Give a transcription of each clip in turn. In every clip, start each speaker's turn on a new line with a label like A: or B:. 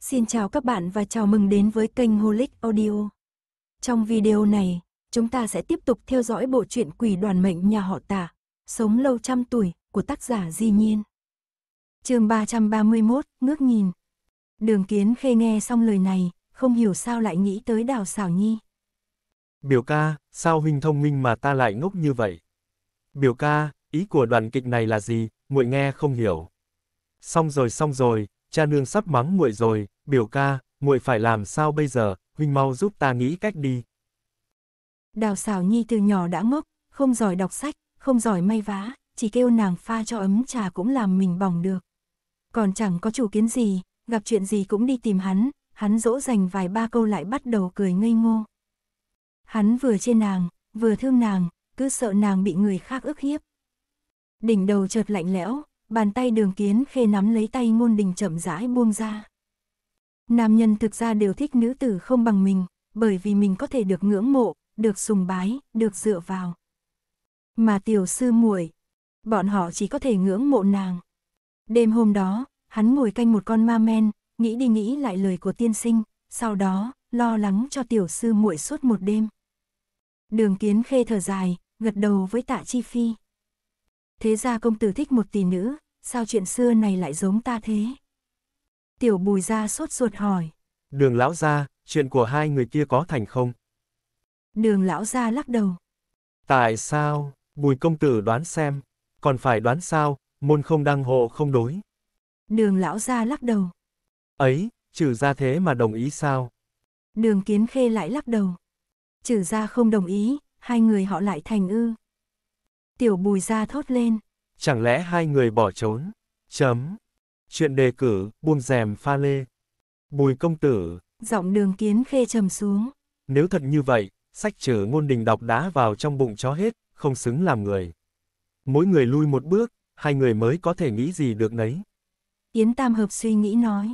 A: Xin chào các bạn và chào mừng đến với kênh Holic Audio. Trong video này, chúng ta sẽ tiếp tục theo dõi bộ truyện Quỷ đoàn mệnh nhà họ Tả, Sống lâu trăm tuổi của tác giả Di Nhiên. Chương 331, ngước nhìn. Đường Kiến Khê nghe xong lời này, không hiểu sao lại nghĩ tới Đào Sảo Nhi.
B: Biểu ca, sao huynh thông minh mà ta lại ngốc như vậy? Biểu ca, ý của đoàn kịch này là gì, muội nghe không hiểu. Xong rồi xong rồi, cha nương sắp mắng muội rồi, biểu ca, muội phải làm sao bây giờ, huynh mau giúp ta nghĩ cách đi.
A: Đào xảo nhi từ nhỏ đã ngốc, không giỏi đọc sách, không giỏi may vá, chỉ kêu nàng pha cho ấm trà cũng làm mình bỏng được. Còn chẳng có chủ kiến gì, gặp chuyện gì cũng đi tìm hắn, hắn dỗ dành vài ba câu lại bắt đầu cười ngây ngô. Hắn vừa trên nàng, vừa thương nàng, cứ sợ nàng bị người khác ức hiếp. Đỉnh đầu chợt lạnh lẽo, bàn tay đường kiến khê nắm lấy tay ngôn đình chậm rãi buông ra. Nam nhân thực ra đều thích nữ tử không bằng mình, bởi vì mình có thể được ngưỡng mộ, được sùng bái, được dựa vào. Mà tiểu sư muội, bọn họ chỉ có thể ngưỡng mộ nàng. Đêm hôm đó, hắn ngồi canh một con ma men, nghĩ đi nghĩ lại lời của tiên sinh, sau đó, lo lắng cho tiểu sư muội suốt một đêm. Đường kiến khê thở dài, gật đầu với tạ chi phi thế ra công tử thích một tỷ nữ, sao chuyện xưa này lại giống ta thế? Tiểu bùi ra sốt ruột hỏi.
B: Đường lão ra, chuyện của hai người kia có thành không?
A: Đường lão ra lắc đầu.
B: Tại sao? Bùi công tử đoán xem. Còn phải đoán sao, môn không đăng hộ không đối.
A: Đường lão ra lắc đầu.
B: Ấy, trừ ra thế mà đồng ý sao?
A: Đường kiến khê lại lắc đầu. Trừ ra không đồng ý, hai người họ lại thành ư. Tiểu bùi ra thốt lên.
B: Chẳng lẽ hai người bỏ trốn? Chấm. Chuyện đề cử, buông rèm pha lê. Bùi công tử.
A: Giọng đường kiến khê trầm xuống.
B: Nếu thật như vậy, sách trừ ngôn đình đọc đá vào trong bụng chó hết, không xứng làm người. Mỗi người lui một bước, hai người mới có thể nghĩ gì được nấy.
A: Yến Tam Hợp suy nghĩ nói.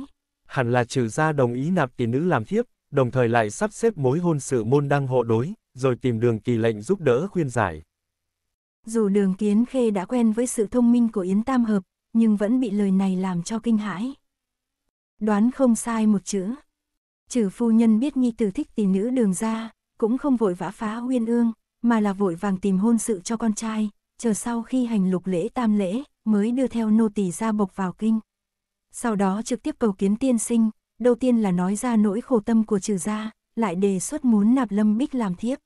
B: Hẳn là trừ ra đồng ý nạp tỷ nữ làm thiếp, đồng thời lại sắp xếp mối hôn sự môn đăng hộ đối, rồi tìm đường kỳ lệnh giúp đỡ khuyên giải.
A: Dù đường kiến khê đã quen với sự thông minh của Yến Tam Hợp, nhưng vẫn bị lời này làm cho kinh hãi. Đoán không sai một chữ. Trừ phu nhân biết nghi tử thích tỷ nữ đường ra, cũng không vội vã phá huyên ương, mà là vội vàng tìm hôn sự cho con trai, chờ sau khi hành lục lễ tam lễ, mới đưa theo nô tỳ ra bộc vào kinh. Sau đó trực tiếp cầu kiến tiên sinh, đầu tiên là nói ra nỗi khổ tâm của trừ gia, lại đề xuất muốn nạp lâm bích làm thiếp.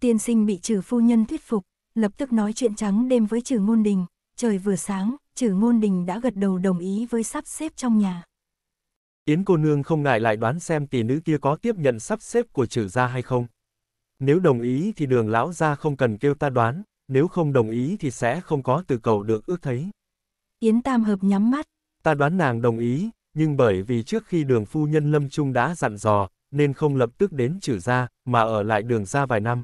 A: Tiên sinh bị trừ phu nhân thuyết phục, lập tức nói chuyện trắng đêm với Trừ Ngôn Đình, trời vừa sáng, Trừ Ngôn Đình đã gật đầu đồng ý với sắp xếp trong nhà.
B: Yến cô nương không ngại lại đoán xem tỷ nữ kia có tiếp nhận sắp xếp của Trừ gia hay không. Nếu đồng ý thì đường lão gia không cần kêu ta đoán, nếu không đồng ý thì sẽ không có từ cầu được ước thấy.
A: Yến Tam Hợp nhắm mắt.
B: Ta đoán nàng đồng ý, nhưng bởi vì trước khi đường phu nhân Lâm Trung đã dặn dò, nên không lập tức đến trừ ra, mà ở lại đường ra vài năm.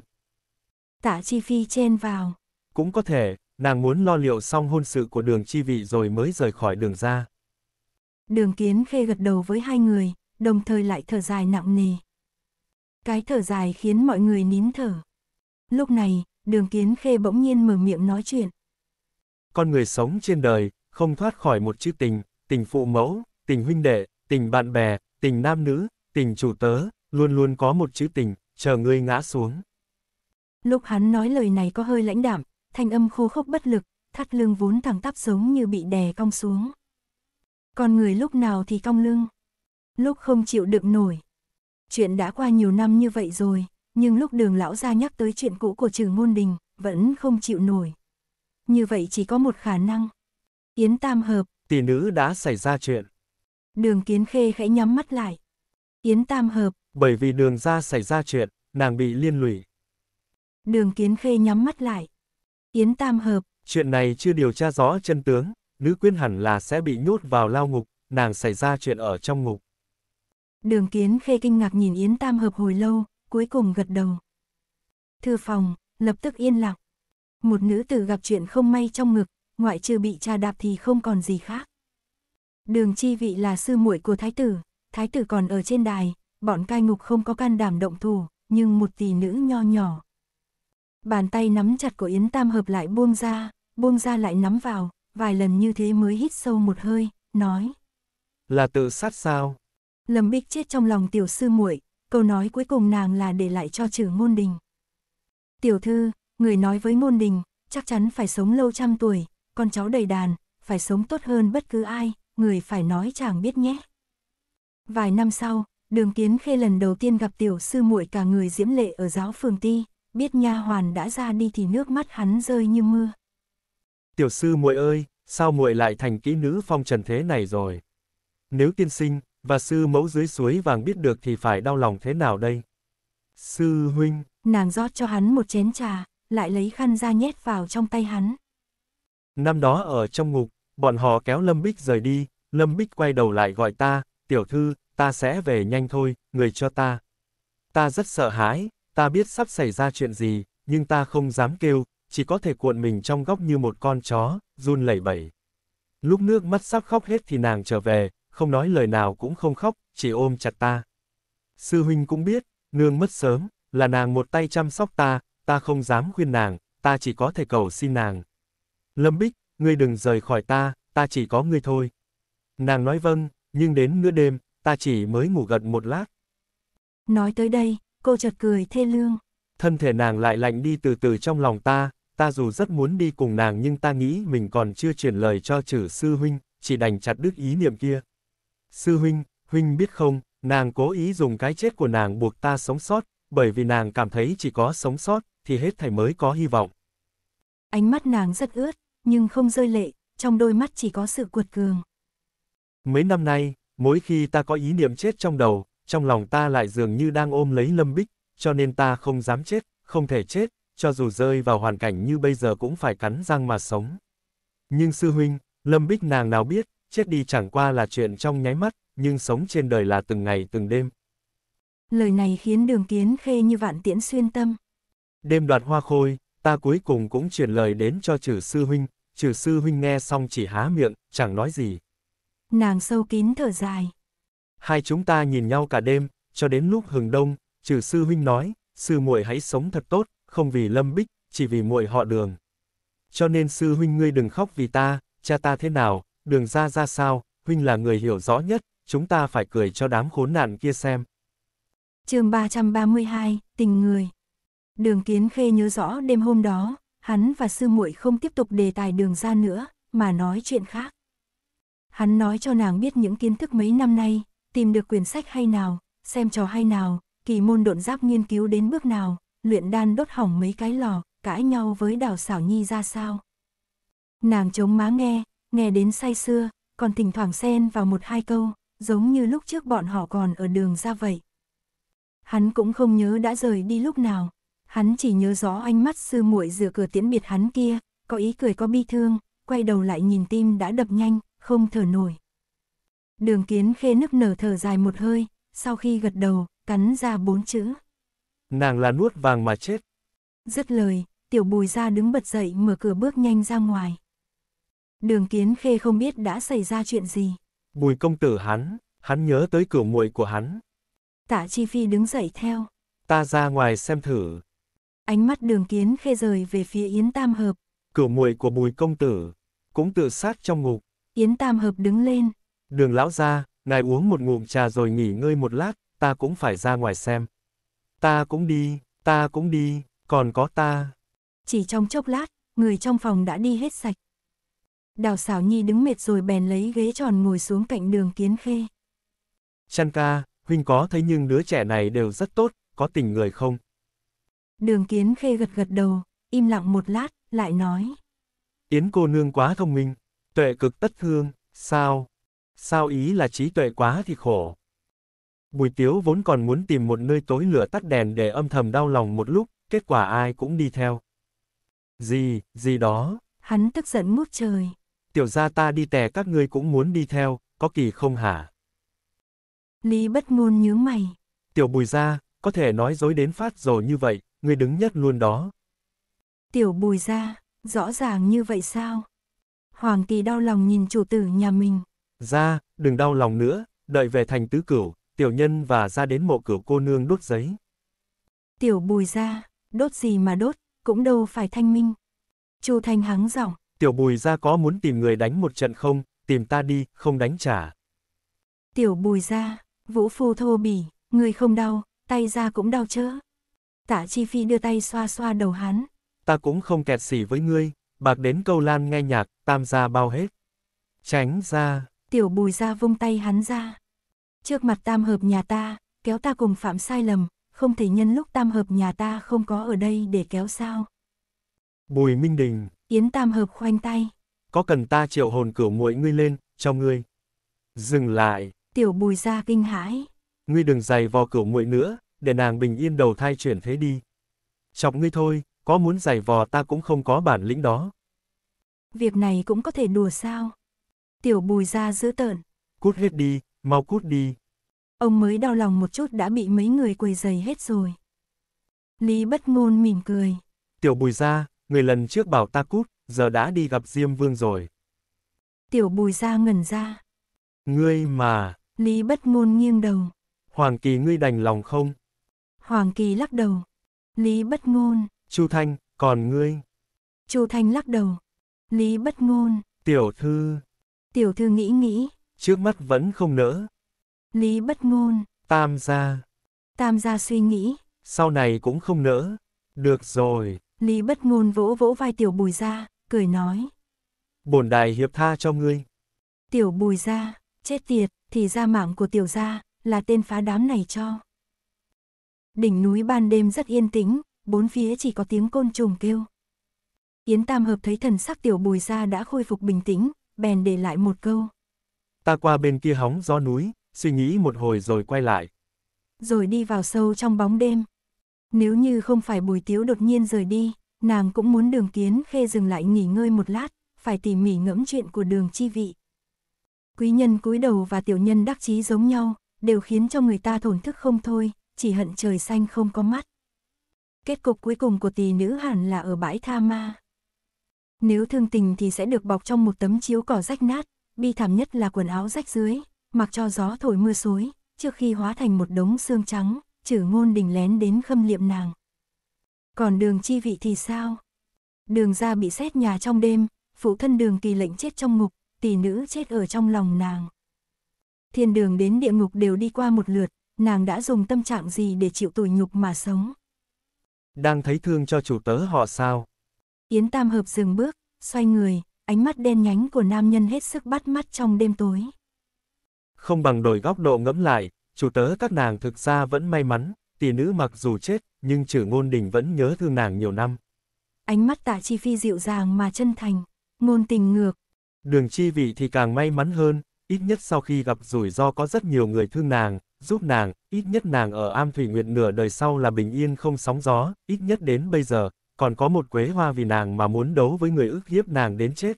A: Tạ Chi Phi chen vào.
B: Cũng có thể, nàng muốn lo liệu xong hôn sự của đường chi vị rồi mới rời khỏi đường ra.
A: Đường kiến khê gật đầu với hai người, đồng thời lại thở dài nặng nề. Cái thở dài khiến mọi người nín thở. Lúc này, đường kiến khê bỗng nhiên mở miệng nói chuyện.
B: Con người sống trên đời, không thoát khỏi một chữ tình, tình phụ mẫu, tình huynh đệ, tình bạn bè, tình nam nữ, tình chủ tớ, luôn luôn có một chữ tình, chờ ngươi ngã xuống.
A: Lúc hắn nói lời này có hơi lãnh đạm thanh âm khô khốc bất lực, thắt lưng vốn thẳng tắp giống như bị đè cong xuống. Con người lúc nào thì cong lưng, lúc không chịu đựng nổi. Chuyện đã qua nhiều năm như vậy rồi, nhưng lúc đường lão ra nhắc tới chuyện cũ của trừ ngôn đình, vẫn không chịu nổi. Như vậy chỉ có một khả năng. Yến Tam Hợp.
B: Tỷ nữ đã xảy ra chuyện.
A: Đường Kiến Khê khẽ nhắm mắt lại. Yến Tam Hợp.
B: Bởi vì đường ra xảy ra chuyện, nàng bị liên lụy.
A: Đường Kiến Khê nhắm mắt lại. Yến Tam Hợp.
B: Chuyện này chưa điều tra rõ chân tướng, nữ quyến hẳn là sẽ bị nhốt vào lao ngục, nàng xảy ra chuyện ở trong ngục.
A: Đường Kiến Khê kinh ngạc nhìn Yến Tam Hợp hồi lâu, cuối cùng gật đầu. Thư phòng, lập tức yên lặng. Một nữ tử gặp chuyện không may trong ngực, ngoại trừ bị trà đạp thì không còn gì khác. Đường chi vị là sư muội của thái tử, thái tử còn ở trên đài, bọn cai ngục không có can đảm động thủ, nhưng một tỷ nữ nho nhỏ, Bàn tay nắm chặt của Yến Tam hợp lại buông ra, buông ra lại nắm vào, vài lần như thế mới hít sâu một hơi, nói.
B: Là tự sát sao?
A: Lâm Bích chết trong lòng tiểu sư muội, câu nói cuối cùng nàng là để lại cho trừ ngôn đình. Tiểu thư, người nói với ngôn đình, chắc chắn phải sống lâu trăm tuổi, con cháu đầy đàn, phải sống tốt hơn bất cứ ai, người phải nói chàng biết nhé. Vài năm sau, đường kiến khê lần đầu tiên gặp tiểu sư muội cả người diễm lệ ở giáo phường ti, biết nha hoàn đã ra đi thì nước mắt hắn rơi như mưa.
B: Tiểu sư muội ơi, sao muội lại thành kỹ nữ phong trần thế này rồi? Nếu tiên sinh và sư mẫu dưới suối vàng biết được thì phải đau lòng thế nào đây? Sư huynh,
A: nàng rót cho hắn một chén trà, lại lấy khăn ra nhét vào trong tay hắn.
B: Năm đó ở trong ngục, bọn họ kéo Lâm Bích rời đi, Lâm Bích quay đầu lại gọi ta, tiểu thư, ta sẽ về nhanh thôi, người cho ta. Ta rất sợ hãi, ta biết sắp xảy ra chuyện gì, nhưng ta không dám kêu, chỉ có thể cuộn mình trong góc như một con chó, run lẩy bẩy. Lúc nước mắt sắp khóc hết thì nàng trở về, không nói lời nào cũng không khóc, chỉ ôm chặt ta. Sư huynh cũng biết, nương mất sớm, là nàng một tay chăm sóc ta, ta không dám khuyên nàng, ta chỉ có thể cầu xin nàng. Lâm Bích, ngươi đừng rời khỏi ta, ta chỉ có ngươi thôi. Nàng nói vâng, nhưng đến nửa đêm, ta chỉ mới ngủ gật một lát.
A: Nói tới đây, cô chợt cười thê lương.
B: Thân thể nàng lại lạnh đi từ từ trong lòng ta, ta dù rất muốn đi cùng nàng nhưng ta nghĩ mình còn chưa chuyển lời cho trừ sư huynh, chỉ đành chặt đứt ý niệm kia. Sư huynh, huynh biết không, nàng cố ý dùng cái chết của nàng buộc ta sống sót, bởi vì nàng cảm thấy chỉ có sống sót, thì hết thảy mới có hy vọng.
A: Ánh mắt nàng rất ướt, nhưng không rơi lệ, trong đôi mắt chỉ có sự cuột cường.
B: Mấy năm nay, mỗi khi ta có ý niệm chết trong đầu, trong lòng ta lại dường như đang ôm lấy lâm bích, cho nên ta không dám chết, không thể chết, cho dù rơi vào hoàn cảnh như bây giờ cũng phải cắn răng mà sống. Nhưng sư huynh, lâm bích nàng nào biết, chết đi chẳng qua là chuyện trong nháy mắt, nhưng sống trên đời là từng ngày từng đêm.
A: Lời này khiến đường Kiến khê như vạn tiễn xuyên tâm.
B: Đêm đoạt hoa khôi, ta cuối cùng cũng truyền lời đến cho trừ sư huynh, trừ sư huynh nghe xong chỉ há miệng, chẳng nói gì.
A: Nàng sâu kín thở dài.
B: Hai chúng ta nhìn nhau cả đêm, cho đến lúc hừng đông, trừ sư huynh nói, sư muội hãy sống thật tốt, không vì lâm bích, chỉ vì muội họ đường. Cho nên sư huynh ngươi đừng khóc vì ta, cha ta thế nào, đường ra ra sao, huynh là người hiểu rõ nhất, chúng ta phải cười cho đám khốn nạn kia xem.
A: chương 332, Tình Người Đường Kiến Khê nhớ rõ đêm hôm đó, hắn và sư muội không tiếp tục đề tài đường ra nữa, mà nói chuyện khác. Hắn nói cho nàng biết những kiến thức mấy năm nay, tìm được quyển sách hay nào, xem trò hay nào, kỳ môn độn giáp nghiên cứu đến bước nào, luyện đan đốt hỏng mấy cái lò, cãi nhau với đào xảo nhi ra sao. Nàng chống má nghe, nghe đến say xưa, còn thỉnh thoảng xen vào một hai câu, giống như lúc trước bọn họ còn ở đường ra vậy. Hắn cũng không nhớ đã rời đi lúc nào, hắn chỉ nhớ rõ ánh mắt sư muội giữa cửa tiễn biệt hắn kia, có ý cười có bi thương, quay đầu lại nhìn tim đã đập nhanh, không thở nổi. Đường kiến khê nức nở thở dài một hơi, sau khi gật đầu, cắn ra bốn chữ.
B: Nàng là nuốt vàng mà chết.
A: Dứt lời, tiểu bùi ra đứng bật dậy mở cửa bước nhanh ra ngoài. Đường kiến khê không biết đã xảy ra chuyện gì.
B: Bùi công tử hắn, hắn nhớ tới cửa muội của hắn.
A: Tạ chi phi đứng dậy theo.
B: Ta ra ngoài xem thử.
A: Ánh mắt đường kiến khê rời về phía Yến Tam Hợp.
B: Cửa muội của bùi công tử, cũng tự sát trong ngục.
A: Yến Tam Hợp đứng lên,
B: Đường lão ra, ngài uống một ngụm trà rồi nghỉ ngơi một lát, ta cũng phải ra ngoài xem. Ta cũng đi, ta cũng đi, còn có ta.
A: Chỉ trong chốc lát, người trong phòng đã đi hết sạch. Đào xảo nhi đứng mệt rồi bèn lấy ghế tròn ngồi xuống cạnh đường kiến khê.
B: Chăn ca, huynh có thấy nhưng đứa trẻ này đều rất tốt, có tình người không?
A: Đường kiến khê gật gật đầu, im lặng một lát, lại nói.
B: Yến cô nương quá thông minh, tuệ cực tất thương, sao, Sao ý là trí tuệ quá thì khổ. Bùi tiếu vốn còn muốn tìm một nơi tối lửa tắt đèn để âm thầm đau lòng một lúc, kết quả ai cũng đi theo. Gì, gì đó.
A: Hắn tức giận mút trời.
B: Tiểu gia ta đi tè các ngươi cũng muốn đi theo, có kỳ không hả?
A: Lý bất ngôn nhớ mày.
B: Tiểu bùi gia, có thể nói dối đến phát rồi như vậy, ngươi đứng nhất luôn đó.
A: Tiểu bùi gia, rõ ràng như vậy sao? Hoàng tỷ đau lòng nhìn chủ tử nhà mình.
B: Ra, đừng đau lòng nữa, đợi về thành tứ cửu, tiểu nhân và ra đến mộ cửu cô nương đốt giấy.
A: Tiểu bùi ra, đốt gì mà đốt, cũng đâu phải thanh minh. Chu Thanh hắng giọng.
B: Tiểu bùi ra có muốn tìm người đánh một trận không, tìm ta đi, không đánh trả.
A: Tiểu bùi ra, vũ phu thô bỉ, người không đau, tay ra cũng đau chớ. Tả chi phi đưa tay xoa xoa đầu hắn.
B: Ta cũng không kẹt xỉ với ngươi, bạc đến câu lan nghe nhạc, tam gia bao hết. Tránh ra
A: tiểu bùi ra vung tay hắn ra. Trước mặt tam hợp nhà ta, kéo ta cùng phạm sai lầm, không thể nhân lúc tam hợp nhà ta không có ở đây để kéo sao.
B: Bùi Minh Đình.
A: Yến tam hợp khoanh tay.
B: Có cần ta triệu hồn cửu muội ngươi lên, cho ngươi. Dừng lại.
A: Tiểu bùi ra kinh hãi.
B: Ngươi đừng giày vò cửu muội nữa, để nàng bình yên đầu thai chuyển thế đi. Chọc ngươi thôi, có muốn giày vò ta cũng không có bản lĩnh đó.
A: Việc này cũng có thể đùa sao? Tiểu bùi ra giữ tợn.
B: Cút hết đi, mau cút đi.
A: Ông mới đau lòng một chút đã bị mấy người quầy giày hết rồi. Lý bất ngôn mỉm cười.
B: Tiểu bùi ra, người lần trước bảo ta cút, giờ đã đi gặp Diêm Vương rồi.
A: Tiểu bùi ra ngẩn ra.
B: Ngươi mà.
A: Lý bất ngôn nghiêng đầu.
B: Hoàng Kỳ ngươi đành lòng không?
A: Hoàng Kỳ lắc đầu. Lý bất ngôn.
B: Chu Thanh, còn ngươi?
A: Chu Thanh lắc đầu. Lý bất ngôn.
B: Tiểu thư.
A: Tiểu thư nghĩ nghĩ.
B: Trước mắt vẫn không nỡ.
A: Lý bất ngôn.
B: Tam gia.
A: Tam gia suy nghĩ.
B: Sau này cũng không nỡ. Được rồi.
A: Lý bất ngôn vỗ vỗ vai tiểu bùi gia cười nói.
B: Bổn đài hiệp tha cho ngươi.
A: Tiểu bùi gia chết tiệt, thì ra mạng của tiểu gia, là tên phá đám này cho. Đỉnh núi ban đêm rất yên tĩnh, bốn phía chỉ có tiếng côn trùng kêu. Yến Tam Hợp thấy thần sắc tiểu bùi gia đã khôi phục bình tĩnh, bèn để lại một câu.
B: Ta qua bên kia hóng gió núi, suy nghĩ một hồi rồi quay lại.
A: Rồi đi vào sâu trong bóng đêm. Nếu như không phải bùi tiếu đột nhiên rời đi, nàng cũng muốn đường kiến khê dừng lại nghỉ ngơi một lát, phải tỉ mỉ ngẫm chuyện của đường chi vị. Quý nhân cúi đầu và tiểu nhân đắc chí giống nhau, đều khiến cho người ta thổn thức không thôi, chỉ hận trời xanh không có mắt. Kết cục cuối cùng của tỷ nữ hẳn là ở bãi Tha Ma. Nếu thương tình thì sẽ được bọc trong một tấm chiếu cỏ rách nát, bi thảm nhất là quần áo rách dưới, mặc cho gió thổi mưa suối trước khi hóa thành một đống xương trắng, chử ngôn đình lén đến khâm liệm nàng. Còn đường chi vị thì sao? Đường ra bị xét nhà trong đêm, phụ thân đường kỳ lệnh chết trong ngục, tỷ nữ chết ở trong lòng nàng. Thiên đường đến địa ngục đều đi qua một lượt, nàng đã dùng tâm trạng gì để chịu tủi nhục mà sống.
B: Đang thấy thương cho chủ tớ họ sao?
A: Yến Tam Hợp dừng bước, xoay người, ánh mắt đen nhánh của nam nhân hết sức bắt mắt trong đêm tối.
B: Không bằng đổi góc độ ngẫm lại, chủ tớ các nàng thực ra vẫn may mắn, tỷ nữ mặc dù chết, nhưng trừ ngôn đình vẫn nhớ thương nàng nhiều năm.
A: Ánh mắt tạ chi phi dịu dàng mà chân thành, ngôn tình ngược.
B: Đường chi vị thì càng may mắn hơn, ít nhất sau khi gặp rủi ro có rất nhiều người thương nàng, giúp nàng, ít nhất nàng ở Am Thủy Nguyệt nửa đời sau là bình yên không sóng gió, ít nhất đến bây giờ, còn có một quế hoa vì nàng mà muốn đấu với người ức hiếp nàng đến chết.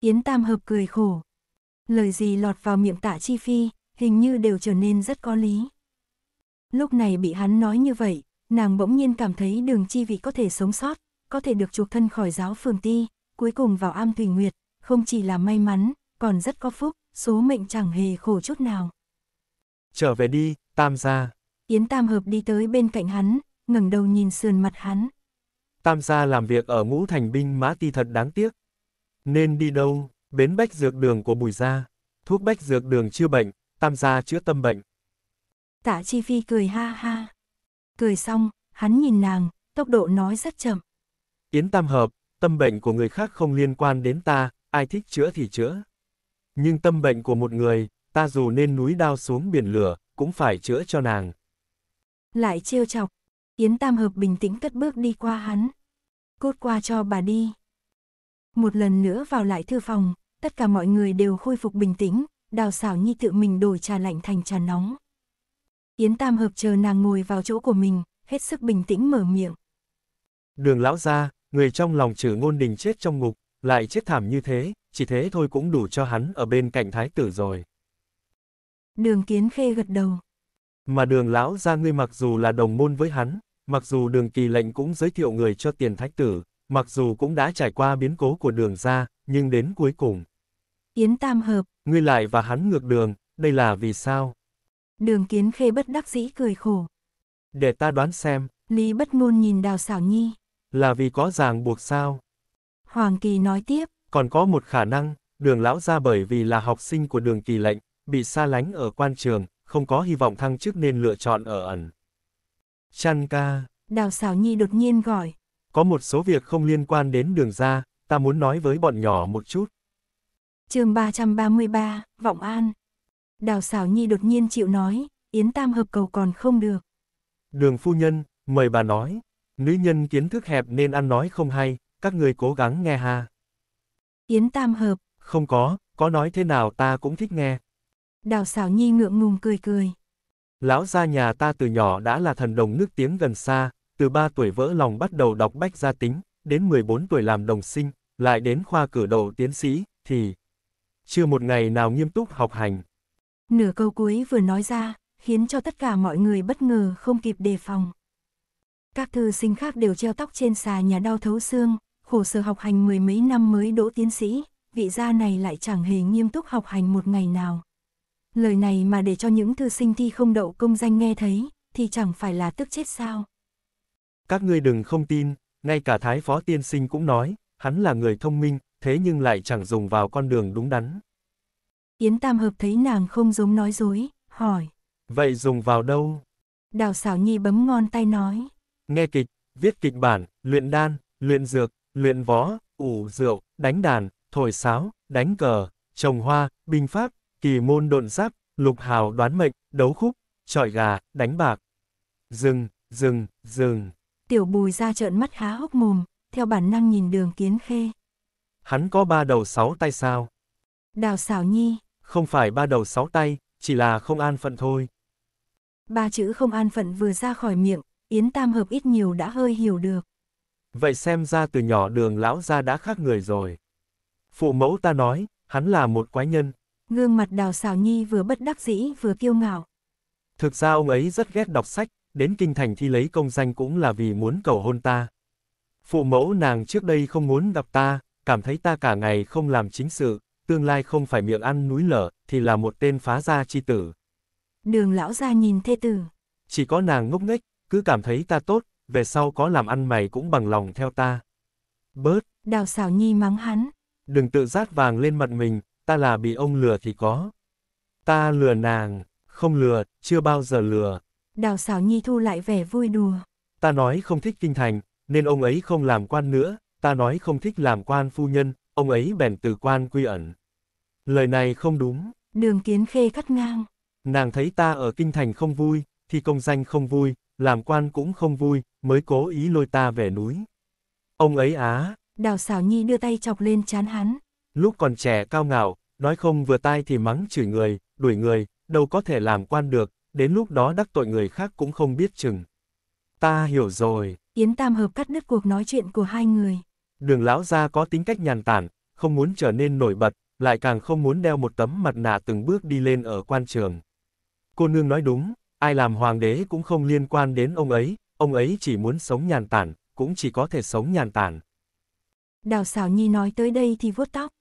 A: Yến Tam Hợp cười khổ. Lời gì lọt vào miệng tạ chi phi, hình như đều trở nên rất có lý. Lúc này bị hắn nói như vậy, nàng bỗng nhiên cảm thấy đường chi vị có thể sống sót, có thể được chuộc thân khỏi giáo phường ti, cuối cùng vào am thủy nguyệt, không chỉ là may mắn, còn rất có phúc, số mệnh chẳng hề khổ chút nào.
B: Trở về đi, Tam gia.
A: Yến Tam Hợp đi tới bên cạnh hắn, ngẩng đầu nhìn sườn mặt hắn.
B: Tam gia làm việc ở ngũ thành binh mã ti thật đáng tiếc. Nên đi đâu, bến bách dược đường của bùi gia, thuốc bách dược đường chưa bệnh, tam gia chữa tâm bệnh.
A: Tạ Chi Phi cười ha ha. Cười xong, hắn nhìn nàng, tốc độ nói rất chậm.
B: Yến Tam Hợp, tâm bệnh của người khác không liên quan đến ta, ai thích chữa thì chữa. Nhưng tâm bệnh của một người, ta dù nên núi đao xuống biển lửa, cũng phải chữa cho nàng.
A: Lại trêu chọc, Yến Tam Hợp bình tĩnh cất bước đi qua hắn. cốt qua cho bà đi. Một lần nữa vào lại thư phòng, tất cả mọi người đều khôi phục bình tĩnh, đào xảo nhi tự mình đổi trà lạnh thành trà nóng. Yến Tam Hợp chờ nàng ngồi vào chỗ của mình, hết sức bình tĩnh mở miệng.
B: Đường lão ra, người trong lòng trừ ngôn đình chết trong ngục, lại chết thảm như thế, chỉ thế thôi cũng đủ cho hắn ở bên cạnh thái tử rồi.
A: Đường kiến khê gật đầu.
B: Mà đường lão ra ngươi mặc dù là đồng môn với hắn, mặc dù đường kỳ lệnh cũng giới thiệu người cho tiền thách tử, mặc dù cũng đã trải qua biến cố của đường ra, nhưng đến cuối cùng.
A: Yến tam hợp.
B: Ngươi lại và hắn ngược đường, đây là vì sao?
A: Đường kiến khê bất đắc dĩ cười khổ.
B: Để ta đoán xem.
A: Lý bất ngôn nhìn đào xảo nhi.
B: Là vì có ràng buộc sao?
A: Hoàng kỳ nói tiếp.
B: Còn có một khả năng, đường lão ra bởi vì là học sinh của đường kỳ lệnh, bị xa lánh ở quan trường, không có hy vọng thăng chức nên lựa chọn ở ẩn. Chan ca.
A: Đào xảo nhi đột nhiên gọi.
B: Có một số việc không liên quan đến đường ra, ta muốn nói với bọn nhỏ một chút.
A: chương 333, Vọng An. Đào xảo nhi đột nhiên chịu nói, Yến Tam hợp cầu còn không được.
B: Đường phu nhân, mời bà nói. Nữ nhân kiến thức hẹp nên ăn nói không hay, các người cố gắng nghe ha. Yến Tam hợp. Không có, có nói thế nào ta cũng thích nghe,
A: Đào xảo nhi ngượng ngùng cười cười.
B: Lão gia nhà ta từ nhỏ đã là thần đồng nước tiếng gần xa, từ 3 tuổi vỡ lòng bắt đầu đọc bách gia tính, đến 14 tuổi làm đồng sinh, lại đến khoa cử đầu tiến sĩ, thì chưa một ngày nào nghiêm túc học hành.
A: Nửa câu cuối vừa nói ra, khiến cho tất cả mọi người bất ngờ không kịp đề phòng. Các thư sinh khác đều treo tóc trên xà nhà đau thấu xương, khổ sở học hành mười mấy năm mới đỗ tiến sĩ, vị gia này lại chẳng hề nghiêm túc học hành một ngày nào lời này mà để cho những thư sinh thi không đậu công danh nghe thấy, thì chẳng phải là tức chết sao.
B: Các ngươi đừng không tin, ngay cả Thái Phó Tiên Sinh cũng nói, hắn là người thông minh, thế nhưng lại chẳng dùng vào con đường đúng đắn.
A: Yến Tam Hợp thấy nàng không giống nói dối, hỏi.
B: Vậy dùng vào đâu?
A: Đào xảo nhi bấm ngón tay nói.
B: Nghe kịch, viết kịch bản, luyện đan, luyện dược, luyện võ, ủ rượu, đánh đàn, thổi sáo, đánh cờ, trồng hoa, binh pháp, kỳ môn độn sắc, lục hào đoán mệnh, đấu khúc, trọi gà, đánh bạc. Dừng, dừng, dừng.
A: Tiểu bùi ra trợn mắt há hốc mồm, theo bản năng nhìn đường kiến khê.
B: Hắn có ba đầu sáu tay sao?
A: Đào xảo nhi.
B: Không phải ba đầu sáu tay, chỉ là không an phận thôi.
A: Ba chữ không an phận vừa ra khỏi miệng, Yến Tam Hợp ít nhiều đã hơi hiểu
B: được. Vậy xem ra từ nhỏ đường lão ra đã khác người rồi. Phụ mẫu ta nói, hắn là một quái nhân,
A: gương mặt đào xảo nhi vừa bất đắc dĩ vừa kiêu ngạo.
B: Thực ra ông ấy rất ghét đọc sách, đến kinh thành thi lấy công danh cũng là vì muốn cầu hôn ta. Phụ mẫu nàng trước đây không muốn gặp ta, cảm thấy ta cả ngày không làm chính sự, tương lai không phải miệng ăn núi lở, thì là một tên phá gia chi tử. Đường
A: lão gia nhìn thê tử.
B: Chỉ có nàng ngốc nghếch, cứ cảm thấy ta tốt, về sau có làm ăn mày cũng bằng lòng theo ta. Bớt. Đào xảo nhi mắng hắn. Đừng tự rát vàng lên mặt mình, ta là bị ông lừa thì có. Ta lừa nàng, không lừa, chưa bao giờ lừa.
A: Đào xảo nhi thu lại vẻ vui đùa.
B: Ta nói không thích kinh thành, nên ông ấy không làm quan nữa, ta nói không thích làm quan phu nhân, ông ấy bèn từ quan quy ẩn. Lời này không đúng.
A: Đường kiến khê cắt ngang.
B: Nàng thấy ta ở kinh thành không vui, thì công danh không vui, làm quan cũng không vui, mới cố ý lôi ta về núi. Ông ấy á.
A: Đào xảo nhi đưa tay chọc lên chán hắn,
B: Lúc còn trẻ cao ngạo, nói không vừa tai thì mắng chửi người, đuổi người, đâu có thể làm quan được, đến lúc đó đắc tội người khác cũng không biết chừng. Ta hiểu rồi.
A: Yến Tam Hợp cắt đứt cuộc nói chuyện của hai người.
B: Đường lão gia có tính cách nhàn tản, không muốn trở nên nổi bật, lại càng không muốn đeo một tấm mặt nạ từng bước đi lên ở quan trường. Cô nương nói đúng, ai làm hoàng đế cũng không liên quan đến ông ấy, ông ấy chỉ muốn sống nhàn tản, cũng chỉ có thể sống nhàn tản.
A: Đào xảo nhi nói tới đây thì vuốt tóc.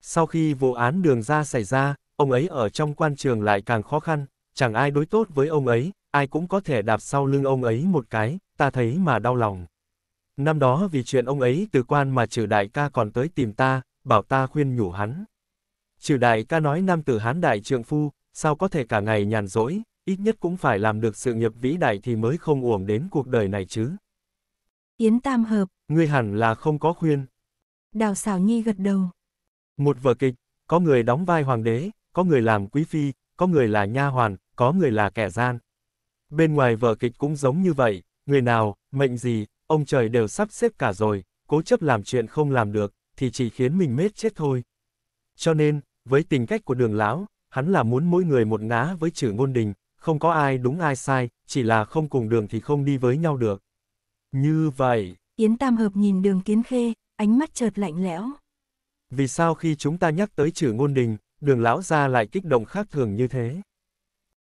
B: Sau khi vụ án đường ra xảy ra, ông ấy ở trong quan trường lại càng khó khăn, chẳng ai đối tốt với ông ấy, ai cũng có thể đạp sau lưng ông ấy một cái, ta thấy mà đau lòng. Năm đó vì chuyện ông ấy từ quan mà trừ đại ca còn tới tìm ta, bảo ta khuyên nhủ hắn. Trừ đại ca nói nam tử hán đại trượng phu, sao có thể cả ngày nhàn rỗi, ít nhất cũng phải làm được sự nghiệp vĩ đại thì mới không uổng đến cuộc đời này chứ.
A: Yến Tam Hợp.
B: Ngươi hẳn là không có khuyên.
A: Đào xảo nhi gật đầu.
B: Một vở kịch, có người đóng vai hoàng đế, có người làm quý phi, có người là nha hoàn, có người là kẻ gian. Bên ngoài vở kịch cũng giống như vậy, người nào, mệnh gì, ông trời đều sắp xếp cả rồi, cố chấp làm chuyện không làm được, thì chỉ khiến mình mết chết thôi. Cho nên, với tính cách của đường lão, hắn là muốn mỗi người một ngã với chữ ngôn đình, không có ai đúng ai sai, chỉ là không cùng đường thì không đi với nhau được. Như vậy...
A: Yến Tam Hợp nhìn đường kiến khê, ánh mắt chợt lạnh lẽo.
B: Vì sao khi chúng ta nhắc tới trừ ngôn đình, đường lão gia lại kích động khác thường như thế?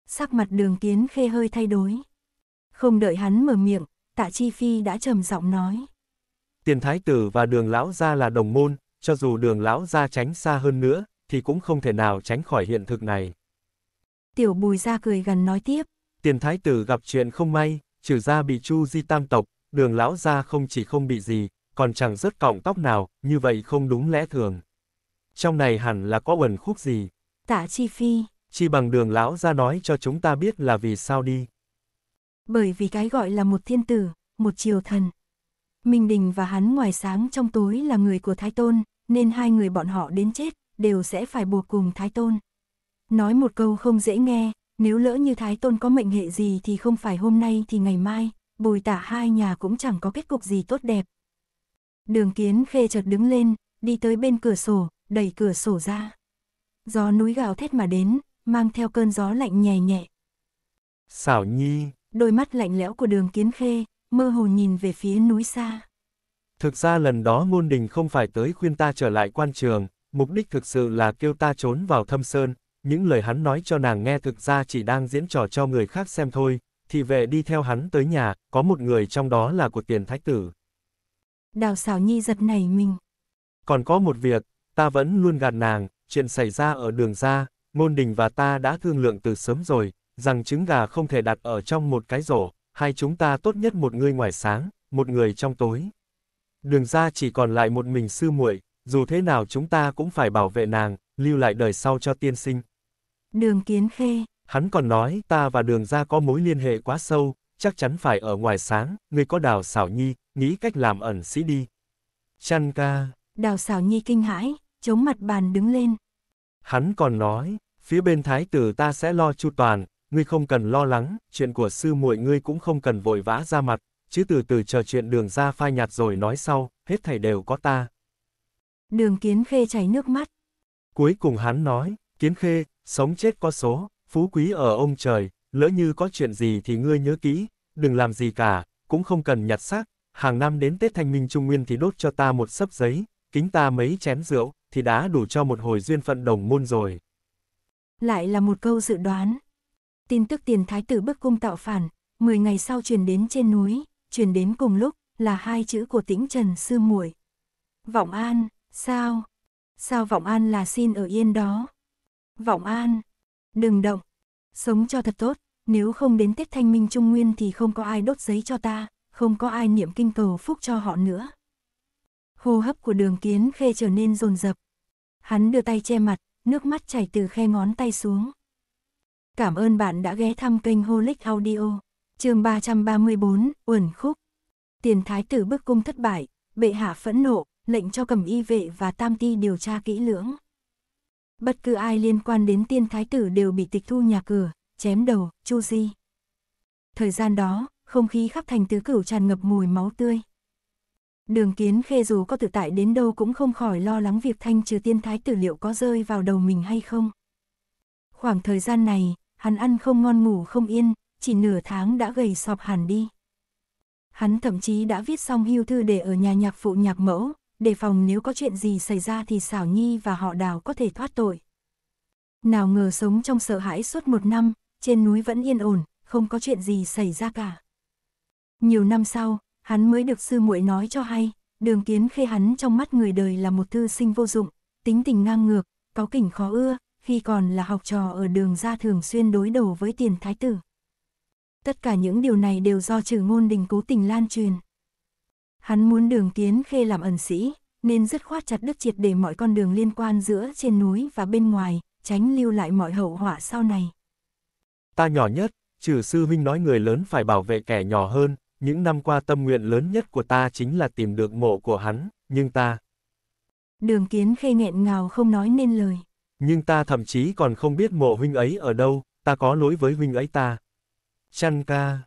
A: Sắc mặt đường kiến khê hơi thay đổi. Không đợi hắn mở miệng, tạ chi phi đã trầm giọng nói.
B: Tiền thái tử và đường lão gia là đồng môn, cho dù đường lão gia tránh xa hơn nữa, thì cũng không thể nào tránh khỏi hiện thực này.
A: Tiểu bùi gia cười gần nói tiếp.
B: Tiền thái tử gặp chuyện không may, trừ gia bị chu di tam tộc, đường lão gia không chỉ không bị gì, còn chẳng rớt cọng tóc nào, như vậy không đúng lẽ thường. Trong này hẳn là có ẩn khúc gì.
C: Tạ Chi Phi.
B: Chi bằng đường lão ra nói cho chúng ta biết là vì sao đi.
A: Bởi vì cái gọi là một thiên tử, một triều thần. Minh Đình và hắn ngoài sáng trong tối là người của Thái Tôn, nên hai người bọn họ đến chết, đều sẽ phải buộc cùng Thái Tôn. Nói một câu không dễ nghe, nếu lỡ như Thái Tôn có mệnh hệ gì thì không phải hôm nay thì ngày mai, bùi tả hai nhà cũng chẳng có kết cục gì tốt đẹp, Đường kiến khê chợt đứng lên, đi tới bên cửa sổ, đẩy cửa sổ ra. Gió núi gào thét mà đến, mang theo cơn gió lạnh nhẹ nhẹ.
B: Xảo nhi.
A: Đôi mắt lạnh lẽo của đường kiến khê, mơ hồ nhìn về phía núi xa.
B: Thực ra lần đó ngôn đình không phải tới khuyên ta trở lại quan trường, mục đích thực sự là kêu ta trốn vào thâm sơn, những lời hắn nói cho nàng nghe thực ra chỉ đang diễn trò cho người khác xem thôi, thì vệ đi theo hắn tới nhà, có một người trong đó là của tiền thái tử,
A: Đào xảo nhi giật nảy mình.
B: Còn có một việc, ta vẫn luôn gạt nàng, chuyện xảy ra ở đường ra, ngôn đình và ta đã thương lượng từ sớm rồi, rằng trứng gà không thể đặt ở trong một cái rổ, hai chúng ta tốt nhất một người ngoài sáng, một người trong tối. Đường ra chỉ còn lại một mình sư muội, dù thế nào chúng ta cũng phải bảo vệ nàng, lưu lại đời sau cho tiên sinh.
A: Đường kiến khê.
B: Hắn còn nói ta và đường ra có mối liên hệ quá sâu, chắc chắn phải ở ngoài sáng, người có đào xảo nhi, nghĩ cách làm ẩn sĩ đi. Chăn ca.
A: Đào xảo nhi kinh hãi, chống mặt bàn đứng lên.
B: Hắn còn nói, phía bên thái tử ta sẽ lo chu toàn, ngươi không cần lo lắng, chuyện của sư muội ngươi cũng không cần vội vã ra mặt, chứ từ từ chờ chuyện đường ra phai nhạt rồi nói sau, hết thảy đều có ta.
A: Đường kiến khê chảy nước mắt.
B: Cuối cùng hắn nói, kiến khê, sống chết có số, phú quý ở ông trời, lỡ như có chuyện gì thì ngươi nhớ kỹ, đừng làm gì cả, cũng không cần nhặt xác, hàng năm đến Tết Thanh Minh Trung Nguyên thì đốt cho ta một sấp giấy, kính ta mấy chén rượu, thì đã đủ cho một hồi duyên phận đồng môn rồi.
A: Lại là một câu dự đoán. Tin tức tiền thái tử bức cung tạo phản, 10 ngày sau truyền đến trên núi, truyền đến cùng lúc, là hai chữ của tĩnh Trần Sư muội Vọng An, sao? Sao Vọng An là xin ở yên đó? Vọng An, đừng động, sống cho thật tốt, nếu không đến Tết Thanh Minh Trung Nguyên thì không có ai đốt giấy cho ta không có ai niệm kinh cầu phúc cho họ nữa. Hô hấp của đường kiến khê trở nên rồn rập. Hắn đưa tay che mặt, nước mắt chảy từ khe ngón tay xuống. Cảm ơn bạn đã ghé thăm kênh Holic Audio, chương 334, Uẩn Khúc. Tiền thái tử bức cung thất bại, bệ hạ phẫn nộ, lệnh cho cầm y vệ và tam ti điều tra kỹ lưỡng. Bất cứ ai liên quan đến tiên thái tử đều bị tịch thu nhà cửa, chém đầu, chu di. Thời gian đó, không khí khắp thành tứ cửu tràn ngập mùi máu tươi. Đường kiến khê dù có tự tại đến đâu cũng không khỏi lo lắng việc thanh trừ tiên thái tử liệu có rơi vào đầu mình hay không. Khoảng thời gian này, hắn ăn không ngon ngủ không yên, chỉ nửa tháng đã gầy sọp hẳn đi. Hắn thậm chí đã viết xong hưu thư để ở nhà nhạc phụ nhạc mẫu, đề phòng nếu có chuyện gì xảy ra thì xảo nhi và họ đào có thể thoát tội. Nào ngờ sống trong sợ hãi suốt một năm, trên núi vẫn yên ổn, không có chuyện gì xảy ra cả. Nhiều năm sau, hắn mới được sư muội nói cho hay, đường kiến khê hắn trong mắt người đời là một thư sinh vô dụng, tính tình ngang ngược, có kỉnh khó ưa, khi còn là học trò ở đường ra thường xuyên đối đầu với tiền thái tử. Tất cả những điều này đều do trừ ngôn đình cố tình lan truyền. Hắn muốn đường kiến khê làm ẩn sĩ, nên dứt khoát chặt đứt triệt để mọi con đường liên quan giữa trên núi và bên ngoài, tránh lưu lại mọi hậu họa sau này.
B: Ta nhỏ nhất, trừ sư huynh nói người lớn phải bảo vệ kẻ nhỏ hơn, những năm qua tâm nguyện lớn nhất của ta chính là tìm được mộ của hắn, nhưng ta...
A: Đường kiến khê nghẹn ngào không nói nên lời.
B: Nhưng ta thậm chí còn không biết mộ huynh ấy ở đâu, ta có lỗi với huynh ấy ta. Chăn ca.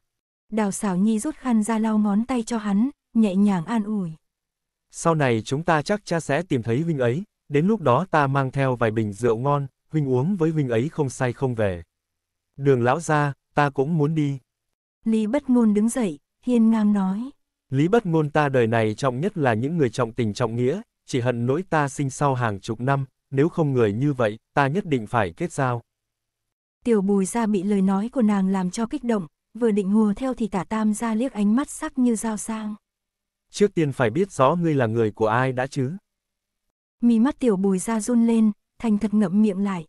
A: Đào xảo nhi rút khăn ra lau ngón tay cho hắn, nhẹ nhàng an ủi.
B: Sau này chúng ta chắc cha sẽ tìm thấy huynh ấy, đến lúc đó ta mang theo vài bình rượu ngon, huynh uống với huynh ấy không say không về. Đường lão ra, ta cũng muốn đi.
A: Lý bất ngôn đứng dậy, hiên ngang nói.
B: Lý bất ngôn ta đời này trọng nhất là những người trọng tình trọng nghĩa, chỉ hận nỗi ta sinh sau hàng chục năm, nếu không người như vậy, ta nhất định phải kết giao.
A: Tiểu bùi ra bị lời nói của nàng làm cho kích động, vừa định hùa theo thì tả tam ra liếc ánh mắt sắc như dao sang.
B: Trước tiên phải biết rõ ngươi là người của ai đã chứ.
A: Mí mắt tiểu bùi ra run lên, thành thật ngậm miệng lại.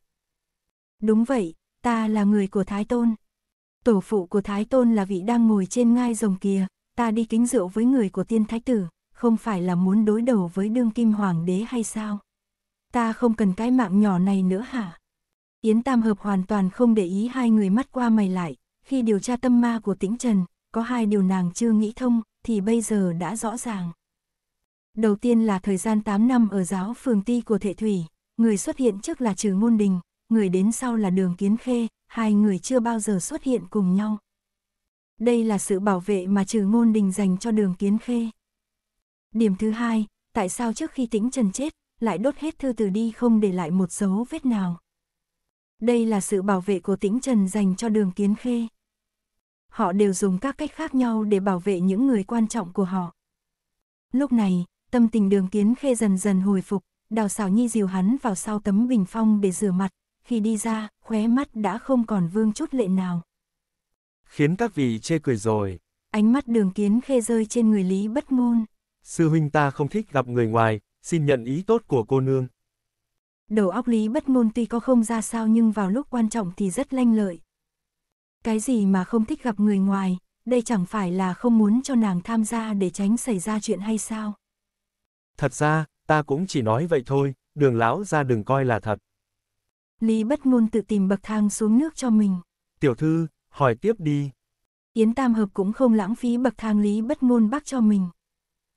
A: Đúng vậy, ta là người của Thái Tôn tổ phụ của Thái Tôn là vị đang ngồi trên ngai rồng kia, ta đi kính rượu với người của tiên thái tử, không phải là muốn đối đầu với đương kim hoàng đế hay sao? Ta không cần cái mạng nhỏ này nữa hả? Yến Tam Hợp hoàn toàn không để ý hai người mắt qua mày lại, khi điều tra tâm ma của Tĩnh Trần, có hai điều nàng chưa nghĩ thông, thì bây giờ đã rõ ràng. Đầu tiên là thời gian 8 năm ở giáo phường ti của Thệ Thủy, người xuất hiện trước là Trừ Ngôn Đình, người đến sau là Đường Kiến Khê, hai người chưa bao giờ xuất hiện cùng nhau. Đây là sự bảo vệ mà trừ ngôn đình dành cho đường kiến khê. Điểm thứ hai, tại sao trước khi tĩnh trần chết, lại đốt hết thư từ đi không để lại một dấu vết nào? Đây là sự bảo vệ của tĩnh trần dành cho đường kiến khê. Họ đều dùng các cách khác nhau để bảo vệ những người quan trọng của họ. Lúc này, tâm tình đường kiến khê dần dần hồi phục, đào xào nhi dìu hắn vào sau tấm bình phong để rửa mặt, khi đi ra, khóe mắt đã không còn vương chút lệ nào.
B: Khiến các vị chê cười rồi.
A: Ánh mắt đường kiến khê rơi trên người Lý bất ngôn.
B: Sư huynh ta không thích gặp người ngoài, xin nhận ý tốt của cô nương.
A: Đầu óc Lý bất ngôn tuy có không ra sao nhưng vào lúc quan trọng thì rất lanh lợi. Cái gì mà không thích gặp người ngoài, đây chẳng phải là không muốn cho nàng tham gia để tránh xảy ra chuyện hay sao?
B: Thật ra, ta cũng chỉ nói vậy thôi, đường lão ra đừng coi là thật.
A: Lý bất ngôn tự tìm bậc thang xuống nước cho mình.
B: Tiểu thư, hỏi tiếp đi.
A: Yến Tam Hợp cũng không lãng phí bậc thang Lý bất ngôn bắt cho mình.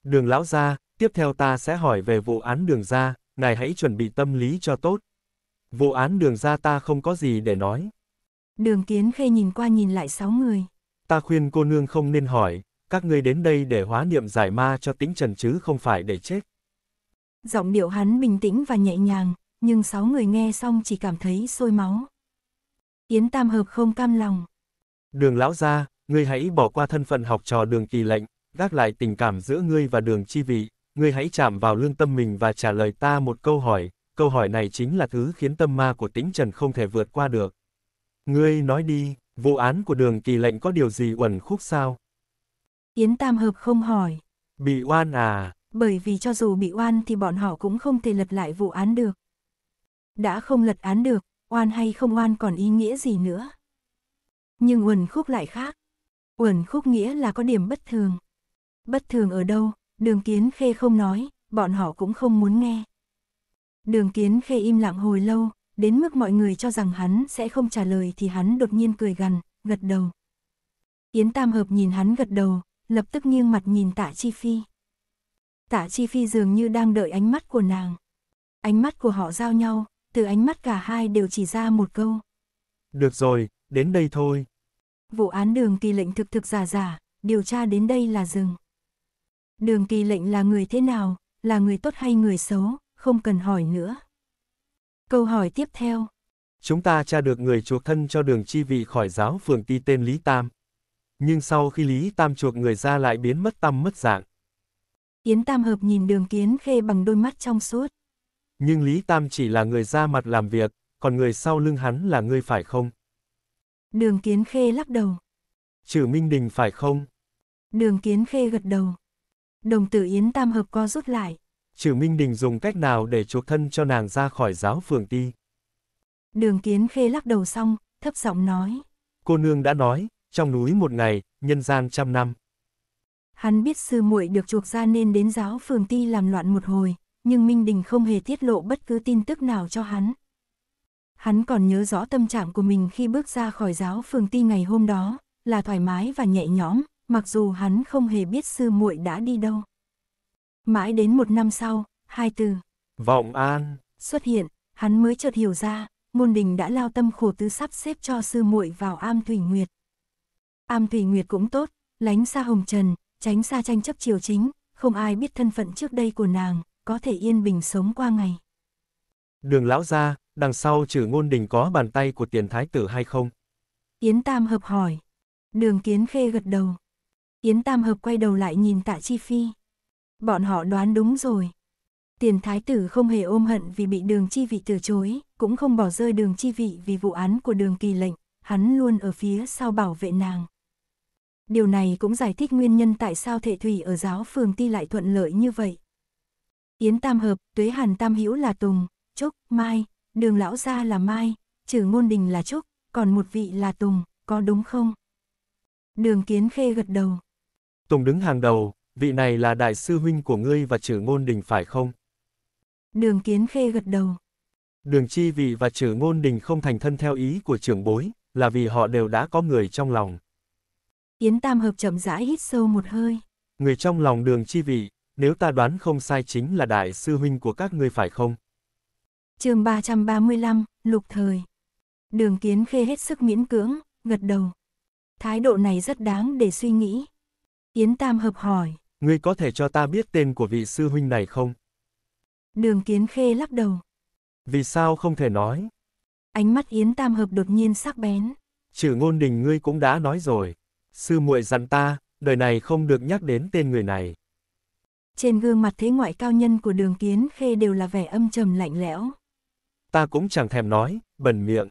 B: Đường lão gia, tiếp theo ta sẽ hỏi về vụ án đường gia, ngài hãy chuẩn bị tâm lý cho tốt. Vụ án đường gia ta không có gì để nói.
A: Đường Kiến Khê nhìn qua nhìn lại sáu người.
B: Ta khuyên cô nương không nên hỏi, các ngươi đến đây để hóa niệm giải ma cho tĩnh trần chứ không phải để chết.
A: Giọng điệu hắn bình tĩnh và nhẹ nhàng, nhưng sáu người nghe xong chỉ cảm thấy sôi máu. Yến Tam Hợp không cam lòng.
B: Đường lão gia, ngươi hãy bỏ qua thân phận học trò đường kỳ lệnh, gác lại tình cảm giữa ngươi và đường chi vị, ngươi hãy chạm vào lương tâm mình và trả lời ta một câu hỏi, câu hỏi này chính là thứ khiến tâm ma của tĩnh trần không thể vượt qua được. Ngươi nói đi, vụ án của đường kỳ lệnh có điều gì uẩn khúc sao?
A: Yến Tam Hợp không hỏi.
B: Bị oan à?
A: Bởi vì cho dù bị oan thì bọn họ cũng không thể lật lại vụ án được đã không lật án được, oan hay không oan còn ý nghĩa gì nữa. Nhưng uẩn khúc lại khác. Uẩn khúc nghĩa là có điểm bất thường. Bất thường ở đâu, đường kiến khê không nói, bọn họ cũng không muốn nghe. Đường kiến khê im lặng hồi lâu, đến mức mọi người cho rằng hắn sẽ không trả lời thì hắn đột nhiên cười gằn, gật đầu. Yến Tam Hợp nhìn hắn gật đầu, lập tức nghiêng mặt nhìn tạ Chi Phi. Tạ Chi Phi dường như đang đợi ánh mắt của nàng. Ánh mắt của họ giao nhau, từ ánh mắt cả hai đều chỉ ra một câu.
B: Được rồi, đến đây thôi.
A: Vụ án đường kỳ lệnh thực thực giả giả, điều tra đến đây là dừng. Đường kỳ lệnh là người thế nào, là người tốt hay người xấu, không cần hỏi nữa. Câu hỏi tiếp theo.
B: Chúng ta tra được người chuộc thân cho đường chi vị khỏi giáo phường ti tên Lý Tam. Nhưng sau khi Lý Tam chuộc người ra lại biến mất tâm mất dạng.
A: Yến Tam Hợp nhìn đường kiến khê bằng đôi mắt trong suốt
B: nhưng Lý Tam chỉ là người ra mặt làm việc, còn người sau lưng hắn là ngươi phải không?
A: Đường Kiến Khê lắc đầu.
B: Trừ Minh Đình phải không?
A: Đường Kiến Khê gật đầu. Đồng tử Yến Tam hợp co rút lại.
B: Trừ Minh Đình dùng cách nào để chuộc thân cho nàng ra khỏi giáo phường ti?
A: Đường Kiến Khê lắc đầu xong, thấp giọng nói.
B: Cô nương đã nói, trong núi một ngày, nhân gian trăm năm.
A: Hắn biết sư muội được chuộc ra nên đến giáo phường ti làm loạn một hồi, nhưng Minh Đình không hề tiết lộ bất cứ tin tức nào cho hắn. Hắn còn nhớ rõ tâm trạng của mình khi bước ra khỏi giáo phường ti ngày hôm đó, là thoải mái và nhẹ nhõm, mặc dù hắn không hề biết sư muội đã đi đâu. Mãi đến một năm sau, hai từ
B: Vọng An
A: xuất hiện, hắn mới chợt hiểu ra, môn đình đã lao tâm khổ tứ sắp xếp cho sư muội vào am thủy nguyệt. Am thủy nguyệt cũng tốt, lánh xa hồng trần, tránh xa tranh chấp triều chính, không ai biết thân phận trước đây của nàng, có thể yên bình sống qua ngày.
B: Đường lão gia đằng sau trừ ngôn đình có bàn tay của tiền thái tử hay không?
A: Yến Tam Hợp hỏi. Đường Kiến Khê gật đầu. Yến Tam Hợp quay đầu lại nhìn tạ Chi Phi. Bọn họ đoán đúng rồi. Tiền thái tử không hề ôm hận vì bị đường chi vị từ chối, cũng không bỏ rơi đường chi vị vì vụ án của đường kỳ lệnh, hắn luôn ở phía sau bảo vệ nàng. Điều này cũng giải thích nguyên nhân tại sao Thệ thủy ở giáo phường ti lại thuận lợi như vậy. Yến tam hợp, tuế hàn tam hữu là Tùng, Trúc, Mai, đường lão gia là Mai, trừ ngôn đình là Trúc, còn một vị là Tùng, có đúng không? Đường kiến khê gật đầu.
B: Tùng đứng hàng đầu, vị này là đại sư huynh của ngươi và trừ ngôn đình phải không?
A: Đường kiến khê gật đầu.
B: Đường chi vị và trừ ngôn đình không thành thân theo ý của trưởng bối, là vì họ đều đã có người trong lòng.
A: Yến Tam Hợp chậm rãi hít sâu một hơi.
B: Người trong lòng đường chi vị, nếu ta đoán không sai chính là đại sư huynh của các ngươi phải không?
A: chương 335, Lục Thời Đường Kiến Khê hết sức miễn cưỡng, gật đầu. Thái độ này rất đáng để suy nghĩ. Yến Tam hợp hỏi.
B: Ngươi có thể cho ta biết tên của vị sư huynh này không?
A: Đường Kiến Khê lắc đầu.
B: Vì sao không thể nói?
A: Ánh mắt Yến Tam hợp đột nhiên sắc bén.
B: Chữ ngôn đình ngươi cũng đã nói rồi. Sư muội dặn ta, đời này không được nhắc đến tên người này
A: trên gương mặt thế ngoại cao nhân của đường kiến khê đều là vẻ âm trầm lạnh lẽo.
B: Ta cũng chẳng thèm nói, bẩn miệng.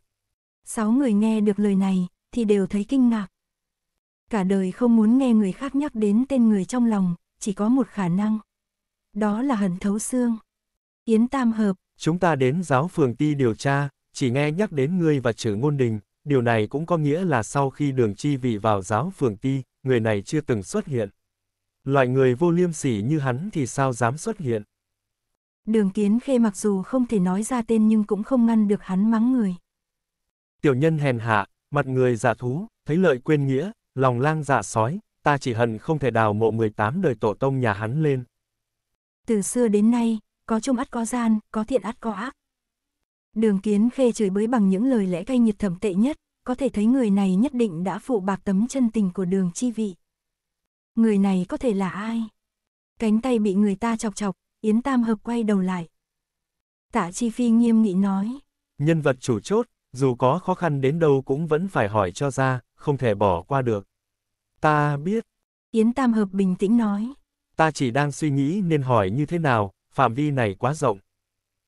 A: Sáu người nghe được lời này, thì đều thấy kinh ngạc. Cả đời không muốn nghe người khác nhắc đến tên người trong lòng, chỉ có một khả năng. Đó là hận thấu xương. Yến Tam Hợp.
B: Chúng ta đến giáo phường ti điều tra, chỉ nghe nhắc đến ngươi và chữ ngôn đình. Điều này cũng có nghĩa là sau khi đường chi vị vào giáo phường ti, người này chưa từng xuất hiện. Loại người vô liêm sỉ như hắn thì sao dám xuất hiện.
A: Đường Kiến Khê mặc dù không thể nói ra tên nhưng cũng không ngăn được hắn mắng người.
B: Tiểu nhân hèn hạ, mặt người giả dạ thú, thấy lợi quên nghĩa, lòng lang dạ sói, ta chỉ hận không thể đào mộ 18 đời tổ tông nhà hắn lên.
A: Từ xưa đến nay, có chung ắt có gian, có thiện ắt có ác. Đường Kiến Khê chửi bới bằng những lời lẽ cay nghiệt thẩm tệ nhất, có thể thấy người này nhất định đã phụ bạc tấm chân tình của đường chi vị người này có thể là ai? Cánh tay bị người ta chọc chọc, Yến Tam Hợp quay đầu lại. Tạ Chi Phi nghiêm nghị nói.
B: Nhân vật chủ chốt, dù có khó khăn đến đâu cũng vẫn phải hỏi cho ra, không thể bỏ qua được. Ta biết.
A: Yến Tam Hợp bình tĩnh
B: nói. Ta chỉ đang suy nghĩ nên hỏi như thế nào, phạm vi này quá rộng.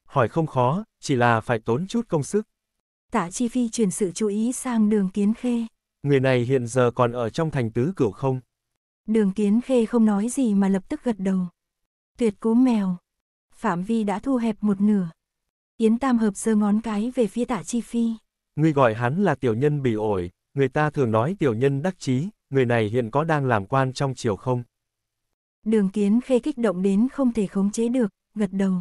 B: Hỏi không khó, chỉ là phải tốn chút công sức.
A: Tạ Chi Phi chuyển sự chú ý sang đường Kiến Khê.
B: Người này hiện giờ còn ở trong thành tứ cửu không?
A: Đường kiến khê không nói gì mà lập tức gật đầu. Tuyệt cú mèo. Phạm vi đã thu hẹp một nửa. Yến Tam Hợp giơ ngón cái về phía tạ Chi Phi.
B: Ngươi gọi hắn là tiểu nhân bị ổi, người ta thường nói tiểu nhân đắc chí, người này hiện có đang làm quan trong triều không?
A: Đường kiến khê kích động đến không thể khống chế được, gật đầu.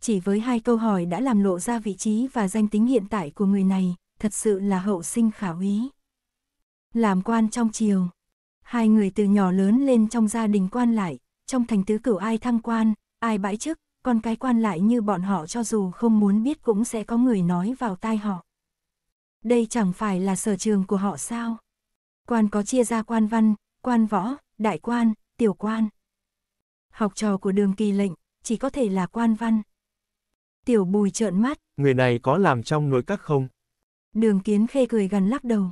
A: Chỉ với hai câu hỏi đã làm lộ ra vị trí và danh tính hiện tại của người này, thật sự là hậu sinh khả úy. Làm quan trong triều, Hai người từ nhỏ lớn lên trong gia đình quan lại, trong thành tứ cửu ai thăng quan, ai bãi chức, con cái quan lại như bọn họ cho dù không muốn biết cũng sẽ có người nói vào tai họ. Đây chẳng phải là sở trường của họ sao? Quan có chia ra quan văn, quan võ, đại quan, tiểu quan. Học trò của đường kỳ lệnh, chỉ có thể là quan văn. Tiểu bùi trợn mắt.
B: Người này có làm trong nội các không?
A: Đường kiến khê cười gần lắc đầu.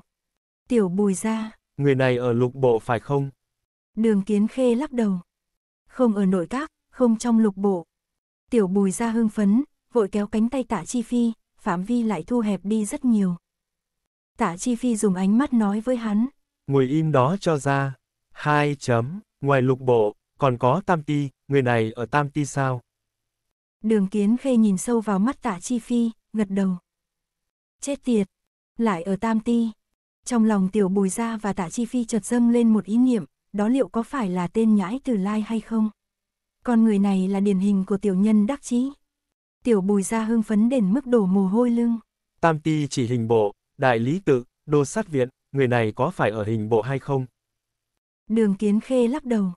A: Tiểu bùi ra,
B: người này ở lục bộ phải không?
A: Đường Kiến Khê lắc đầu. Không ở nội các, không trong lục bộ. Tiểu Bùi ra hưng phấn, vội kéo cánh tay Tạ Chi Phi, phạm vi lại thu hẹp đi rất nhiều. Tạ Chi Phi dùng ánh mắt nói với hắn.
B: Ngồi im đó cho ra. Hai chấm, ngoài lục bộ, còn có Tam Ti, người này ở Tam Ti sao?
A: Đường Kiến Khê nhìn sâu vào mắt Tạ Chi Phi, gật đầu. Chết tiệt, lại ở Tam Ti. Trong lòng tiểu bùi ra và tạ chi phi chợt dâng lên một ý niệm, đó liệu có phải là tên nhãi từ lai hay không? Con người này là điển hình của tiểu nhân đắc chí. Tiểu bùi ra hưng phấn đến mức đổ mồ hôi lưng.
B: Tam ti chỉ hình bộ, đại lý tự, đô sát viện, người này có phải ở hình bộ hay không?
A: Đường kiến khê lắc đầu.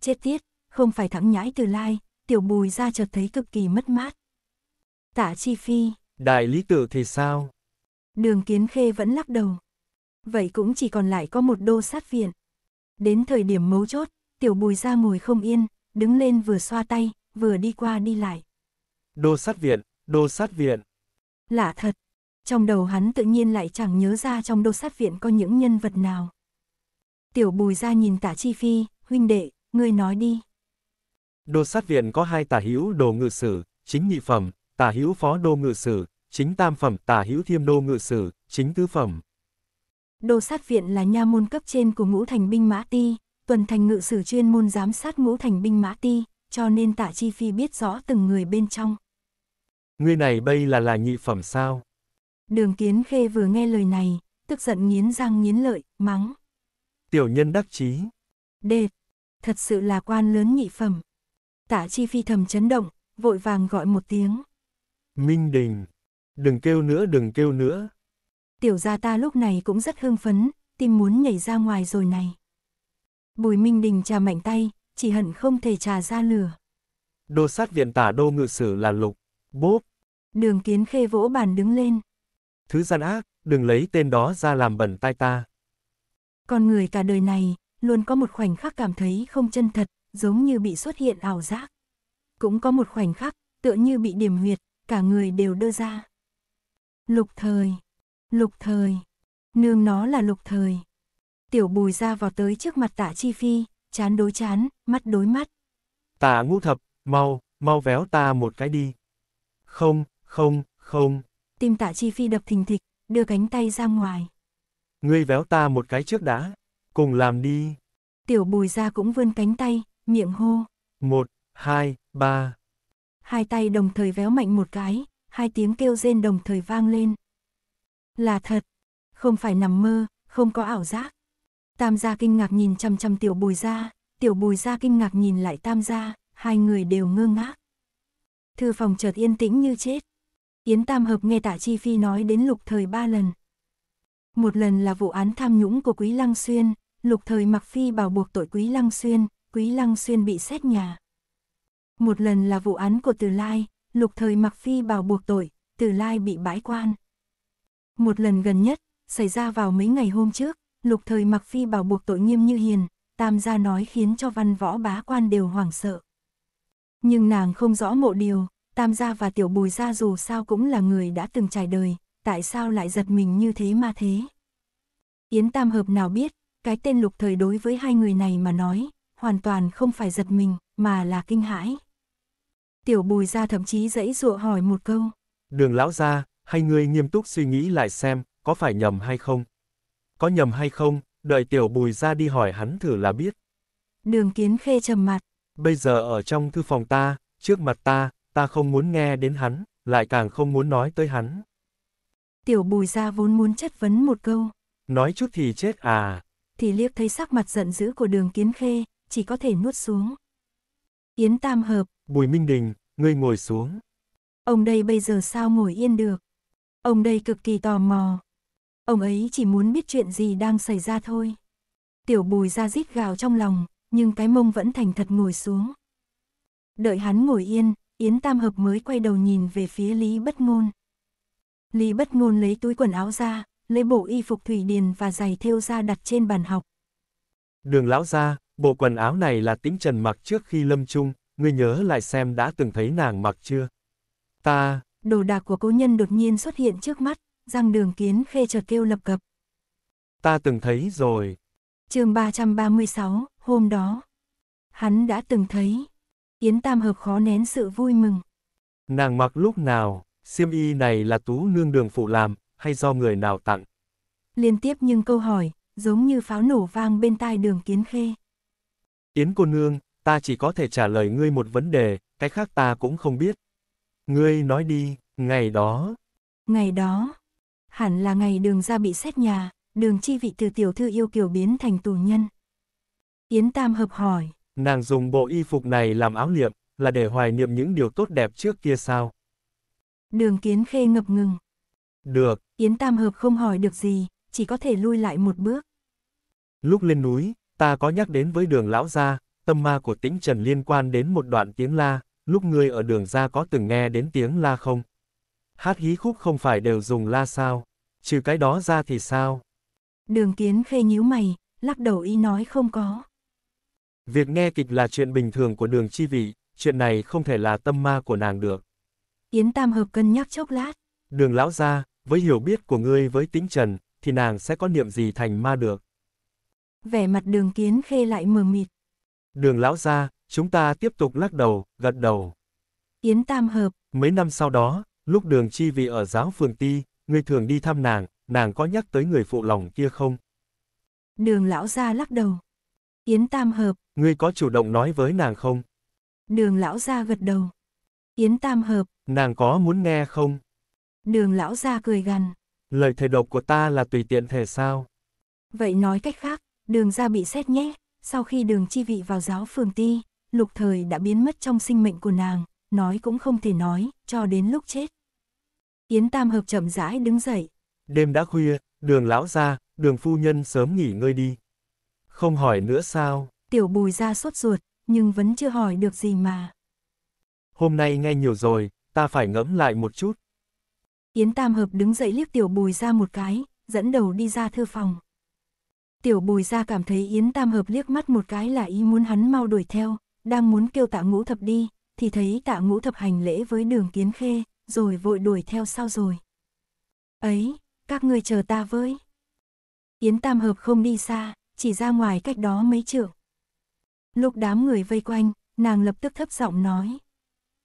A: Chết tiết, không phải thẳng nhãi từ lai, tiểu bùi ra chợt thấy cực kỳ mất mát. Tạ chi phi.
B: Đại lý tự thì sao?
A: Đường kiến khê vẫn lắc đầu vậy cũng chỉ còn lại có một đô sát viện. Đến thời điểm mấu chốt, tiểu bùi ra ngồi không yên, đứng lên vừa xoa tay, vừa đi qua đi lại.
B: Đô sát viện, đô sát viện.
A: Lạ thật, trong đầu hắn tự nhiên lại chẳng nhớ ra trong đô sát viện có những nhân vật nào. Tiểu bùi ra nhìn tả chi phi, huynh đệ, ngươi nói đi.
B: Đô sát viện có hai tả hữu đồ ngự sử, chính nhị phẩm, tả hữu phó đô ngự sử, chính tam phẩm, tả hữu thiêm đô ngự sử, chính tứ phẩm.
A: Đô sát viện là nha môn cấp trên của ngũ thành binh mã ti, tuần thành ngự sử chuyên môn giám sát ngũ thành binh mã ti, cho nên tạ chi phi biết rõ từng người bên trong.
B: người này bây là là nhị phẩm sao?
A: Đường kiến khê vừa nghe lời này, tức giận nghiến răng nghiến lợi, mắng.
B: Tiểu nhân đắc chí.
A: Đệt, thật sự là quan lớn nhị phẩm. Tạ chi phi thầm chấn động, vội vàng gọi một tiếng.
B: Minh Đình, đừng kêu nữa đừng kêu nữa,
A: tiểu gia ta lúc này cũng rất hưng phấn, tim muốn nhảy ra ngoài rồi này. Bùi Minh Đình trà mạnh tay, chỉ hận không thể trà ra lửa.
B: Đô sát viện tả đô ngự sử là lục, bốp. Đường kiến khê vỗ bàn đứng lên. Thứ gian ác, đừng lấy tên đó ra làm bẩn tai ta.
A: Con người cả đời này, luôn có một khoảnh khắc cảm thấy không chân thật, giống như bị xuất hiện ảo giác. Cũng có một khoảnh khắc, tựa như bị điểm huyệt, cả người đều đưa ra. Lục thời, Lục thời. Nương nó là lục thời. Tiểu bùi ra vào tới trước mặt tạ chi phi, chán đối chán, mắt đối mắt.
B: Tạ ngũ thập, mau, mau véo ta một cái đi. Không, không, không.
A: Tim tạ chi phi đập thình thịch, đưa cánh tay ra ngoài.
B: Ngươi véo ta một cái trước đã, cùng làm đi.
A: Tiểu bùi ra cũng vươn cánh tay, miệng hô.
B: Một, hai, ba.
A: Hai tay đồng thời véo mạnh một cái, hai tiếng kêu rên đồng thời vang lên. Là thật, không phải nằm mơ, không có ảo giác. Tam gia kinh ngạc nhìn chăm chăm tiểu bùi gia, tiểu bùi gia kinh ngạc nhìn lại tam gia, hai người đều ngơ ngác. Thư phòng chợt yên tĩnh như chết. Yến Tam Hợp nghe Tạ Chi Phi nói đến lục thời ba lần. Một lần là vụ án tham nhũng của Quý Lăng Xuyên, lục thời mặc phi bảo buộc tội Quý Lăng Xuyên, Quý Lăng Xuyên bị xét nhà. Một lần là vụ án của Từ Lai, lục thời mặc phi bảo buộc tội, Từ Lai bị bãi quan. Một lần gần nhất, xảy ra vào mấy ngày hôm trước, lục thời mặc phi bảo buộc tội nghiêm như hiền, tam gia nói khiến cho văn võ bá quan đều hoảng sợ. Nhưng nàng không rõ mộ điều, tam gia và tiểu bùi gia dù sao cũng là người đã từng trải đời, tại sao lại giật mình như thế mà thế. Yến tam hợp nào biết, cái tên lục thời đối với hai người này mà nói, hoàn toàn không phải giật mình, mà là kinh hãi. Tiểu bùi gia thậm chí dãy dụa hỏi một câu.
B: Đường lão gia, hay ngươi nghiêm túc suy nghĩ lại xem, có phải nhầm hay không? Có nhầm hay không, đợi tiểu bùi ra đi hỏi hắn thử là biết.
A: Đường kiến khê trầm mặt.
B: Bây giờ ở trong thư phòng ta, trước mặt ta, ta không muốn nghe đến hắn, lại càng không muốn nói tới hắn.
A: Tiểu bùi ra vốn muốn chất vấn một câu.
B: Nói chút thì chết à.
A: Thì liếc thấy sắc mặt giận dữ của đường kiến khê, chỉ có thể nuốt xuống. Yến Tam Hợp.
B: Bùi Minh Đình, ngươi ngồi xuống.
A: Ông đây bây giờ sao ngồi yên được? Ông đây cực kỳ tò mò. Ông ấy chỉ muốn biết chuyện gì đang xảy ra thôi. Tiểu bùi ra rít gào trong lòng, nhưng cái mông vẫn thành thật ngồi xuống. Đợi hắn ngồi yên, Yến Tam Hợp mới quay đầu nhìn về phía Lý Bất Ngôn. Lý Bất Ngôn lấy túi quần áo ra, lấy bộ y phục thủy điền và giày thêu ra đặt trên bàn học.
B: Đường lão ra, bộ quần áo này là tĩnh trần mặc trước khi lâm chung, ngươi nhớ lại xem đã từng thấy nàng mặc chưa. Ta,
A: đồ đạc của cố nhân đột nhiên xuất hiện trước mắt, răng đường kiến khê chợt kêu lập cập.
B: Ta từng thấy rồi.
A: chương 336, hôm đó. Hắn đã từng thấy. Yến Tam Hợp khó nén sự vui mừng.
B: Nàng mặc lúc nào, xiêm y này là tú nương đường phụ làm, hay do người nào tặng?
A: Liên tiếp nhưng câu hỏi, giống như pháo nổ vang bên tai đường kiến khê.
B: Yến cô nương, ta chỉ có thể trả lời ngươi một vấn đề, cái khác ta cũng không biết, Ngươi nói đi, ngày đó.
A: Ngày đó, hẳn là ngày đường ra bị xét nhà, đường chi vị từ tiểu thư yêu kiều biến thành tù nhân. Yến Tam hợp hỏi.
B: Nàng dùng bộ y phục này làm áo niệm là để hoài niệm những điều tốt đẹp trước kia sao?
A: Đường kiến khê ngập ngừng. Được. Yến Tam Hợp không hỏi được gì, chỉ có thể lui lại một
B: bước. Lúc lên núi, ta có nhắc đến với đường lão gia, tâm ma của tĩnh trần liên quan đến một đoạn tiếng la, lúc ngươi ở đường ra có từng nghe đến tiếng la không? Hát hí khúc không phải đều dùng la sao? Trừ cái đó ra thì sao?
A: Đường kiến khê nhíu mày, lắc đầu y nói không có.
B: Việc nghe kịch là chuyện bình thường của đường chi vị, chuyện này không thể là tâm ma của nàng được.
A: Yến Tam Hợp cân nhắc chốc lát.
B: Đường lão ra, với hiểu biết của ngươi với tính trần, thì nàng sẽ có niệm gì thành ma được.
A: Vẻ mặt đường kiến khê lại mờ mịt.
B: Đường lão ra, Chúng ta tiếp tục lắc đầu, gật đầu.
A: Yến Tam Hợp.
B: Mấy năm sau đó, lúc đường chi vị ở giáo phường ti, ngươi thường đi thăm nàng, nàng có nhắc tới người phụ lòng kia không?
A: Đường lão gia lắc đầu. Yến Tam Hợp.
B: Ngươi có chủ động nói với nàng không?
A: Đường lão gia gật đầu. Yến Tam Hợp.
B: Nàng có muốn nghe không?
A: Đường lão gia cười gằn.
B: Lời thề độc của ta là tùy tiện thề sao?
A: Vậy nói cách khác, đường ra bị xét nhé, sau khi đường chi vị vào giáo phường ti, lục thời đã biến mất trong sinh mệnh của nàng, nói cũng không thể nói, cho đến lúc chết. Yến Tam Hợp chậm rãi đứng dậy.
B: Đêm đã khuya, đường lão ra, đường phu nhân sớm nghỉ ngơi đi. Không hỏi nữa sao?
A: Tiểu bùi ra sốt ruột, nhưng vẫn chưa hỏi được gì mà.
B: Hôm nay nghe nhiều rồi, ta phải ngẫm lại một chút.
A: Yến Tam Hợp đứng dậy liếc tiểu bùi ra một cái, dẫn đầu đi ra thư phòng. Tiểu bùi ra cảm thấy Yến Tam Hợp liếc mắt một cái là ý muốn hắn mau đuổi theo, đang muốn kêu tạ ngũ thập đi, thì thấy tạ ngũ thập hành lễ với đường kiến khê, rồi vội đuổi theo sau rồi. Ấy, các người chờ ta với. Yến Tam Hợp không đi xa, chỉ ra ngoài cách đó mấy trượng. Lúc đám người vây quanh, nàng lập tức thấp giọng nói.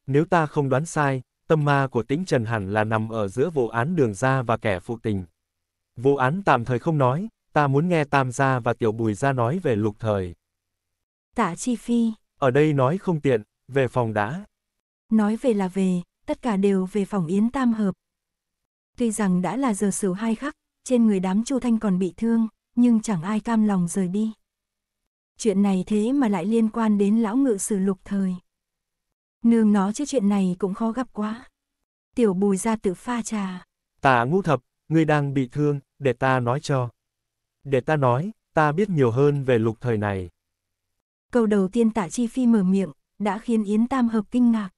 B: Nếu ta không đoán sai, tâm ma của tĩnh Trần hẳn là nằm ở giữa vụ án đường ra và kẻ phụ tình. Vụ án tạm thời không nói, ta muốn nghe Tam gia và Tiểu Bùi gia nói về lục thời.
C: Tạ Chi Phi
B: ở đây nói không tiện, về phòng đã.
A: Nói về là về, tất cả đều về phòng Yến Tam Hợp. Tuy rằng đã là giờ sửu hai khắc, trên người đám Chu Thanh còn bị thương, nhưng chẳng ai cam lòng rời đi. Chuyện này thế mà lại liên quan đến lão ngự sử lục thời. Nương nó chứ chuyện này cũng khó gặp quá. Tiểu bùi ra tự pha trà.
B: tả ngũ thập, ngươi đang bị thương, để ta nói cho. Để ta nói, ta biết nhiều hơn về lục thời này.
A: Câu đầu tiên Tạ Chi Phi mở miệng, đã khiến Yến Tam Hợp kinh ngạc.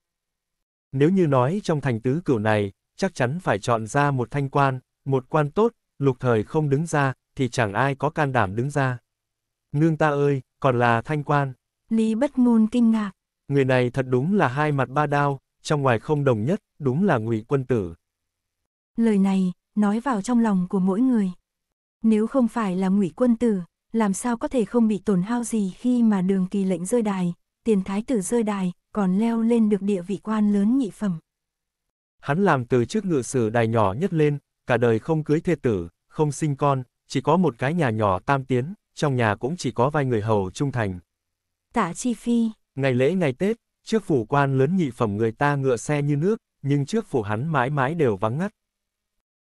B: Nếu như nói trong thành tứ cửu này, chắc chắn phải chọn ra một thanh quan, một quan tốt, lục thời không đứng ra, thì chẳng ai có can đảm đứng ra. Nương ta ơi, còn là thanh quan.
A: Lý bất ngôn kinh ngạc.
B: Người này thật đúng là hai mặt ba đao, trong ngoài không đồng nhất, đúng là ngụy quân tử.
A: Lời này, nói vào trong lòng của mỗi người. Nếu không phải là ngụy quân tử, làm sao có thể không bị tổn hao gì khi mà đường kỳ lệnh rơi đài, tiền thái tử rơi đài, còn leo lên được địa vị quan lớn nhị phẩm.
B: Hắn làm từ trước ngự sử đài nhỏ nhất lên, cả đời không cưới thê tử, không sinh con, chỉ có một cái nhà nhỏ tam tiến, trong nhà cũng chỉ có vài người hầu trung thành.
C: Tạ Chi Phi
B: Ngày lễ ngày Tết, trước phủ quan lớn nhị phẩm người ta ngựa xe như nước, nhưng trước phủ hắn mãi mãi đều vắng ngắt.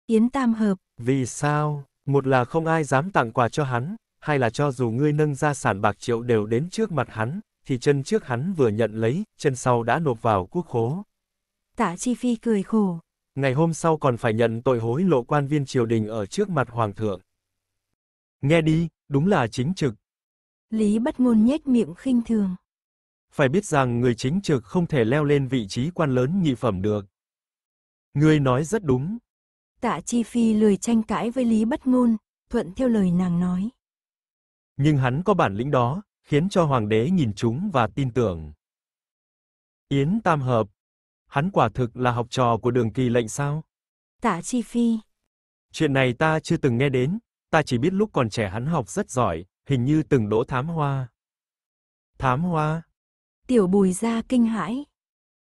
B: Yến Tam Hợp Vì sao? Một là không ai dám tặng quà cho hắn, hay là cho dù ngươi nâng ra sản bạc triệu đều đến trước mặt hắn, thì chân trước hắn vừa nhận lấy, chân sau đã nộp vào quốc khố.
C: Tạ Chi Phi cười khổ.
B: Ngày hôm sau còn phải nhận tội hối lộ quan viên triều đình ở trước mặt hoàng thượng. Nghe đi, đúng là chính trực.
A: Lý bất ngôn nhếch miệng khinh thường.
B: Phải biết rằng người chính trực không thể leo lên vị trí quan lớn nhị phẩm được. Ngươi nói rất đúng.
A: Tạ Chi Phi lười tranh cãi với Lý bất ngôn, thuận theo lời nàng nói.
B: Nhưng hắn có bản lĩnh đó, khiến cho hoàng đế nhìn chúng và tin tưởng. Yến Tam Hợp, hắn quả thực là học trò của Đường Kỳ lệnh sao?
C: Tạ Chi Phi.
B: Chuyện này ta chưa từng nghe đến, ta chỉ biết lúc còn trẻ hắn học rất giỏi, hình như từng đỗ thám hoa. Thám hoa?
A: Tiểu Bùi gia kinh hãi.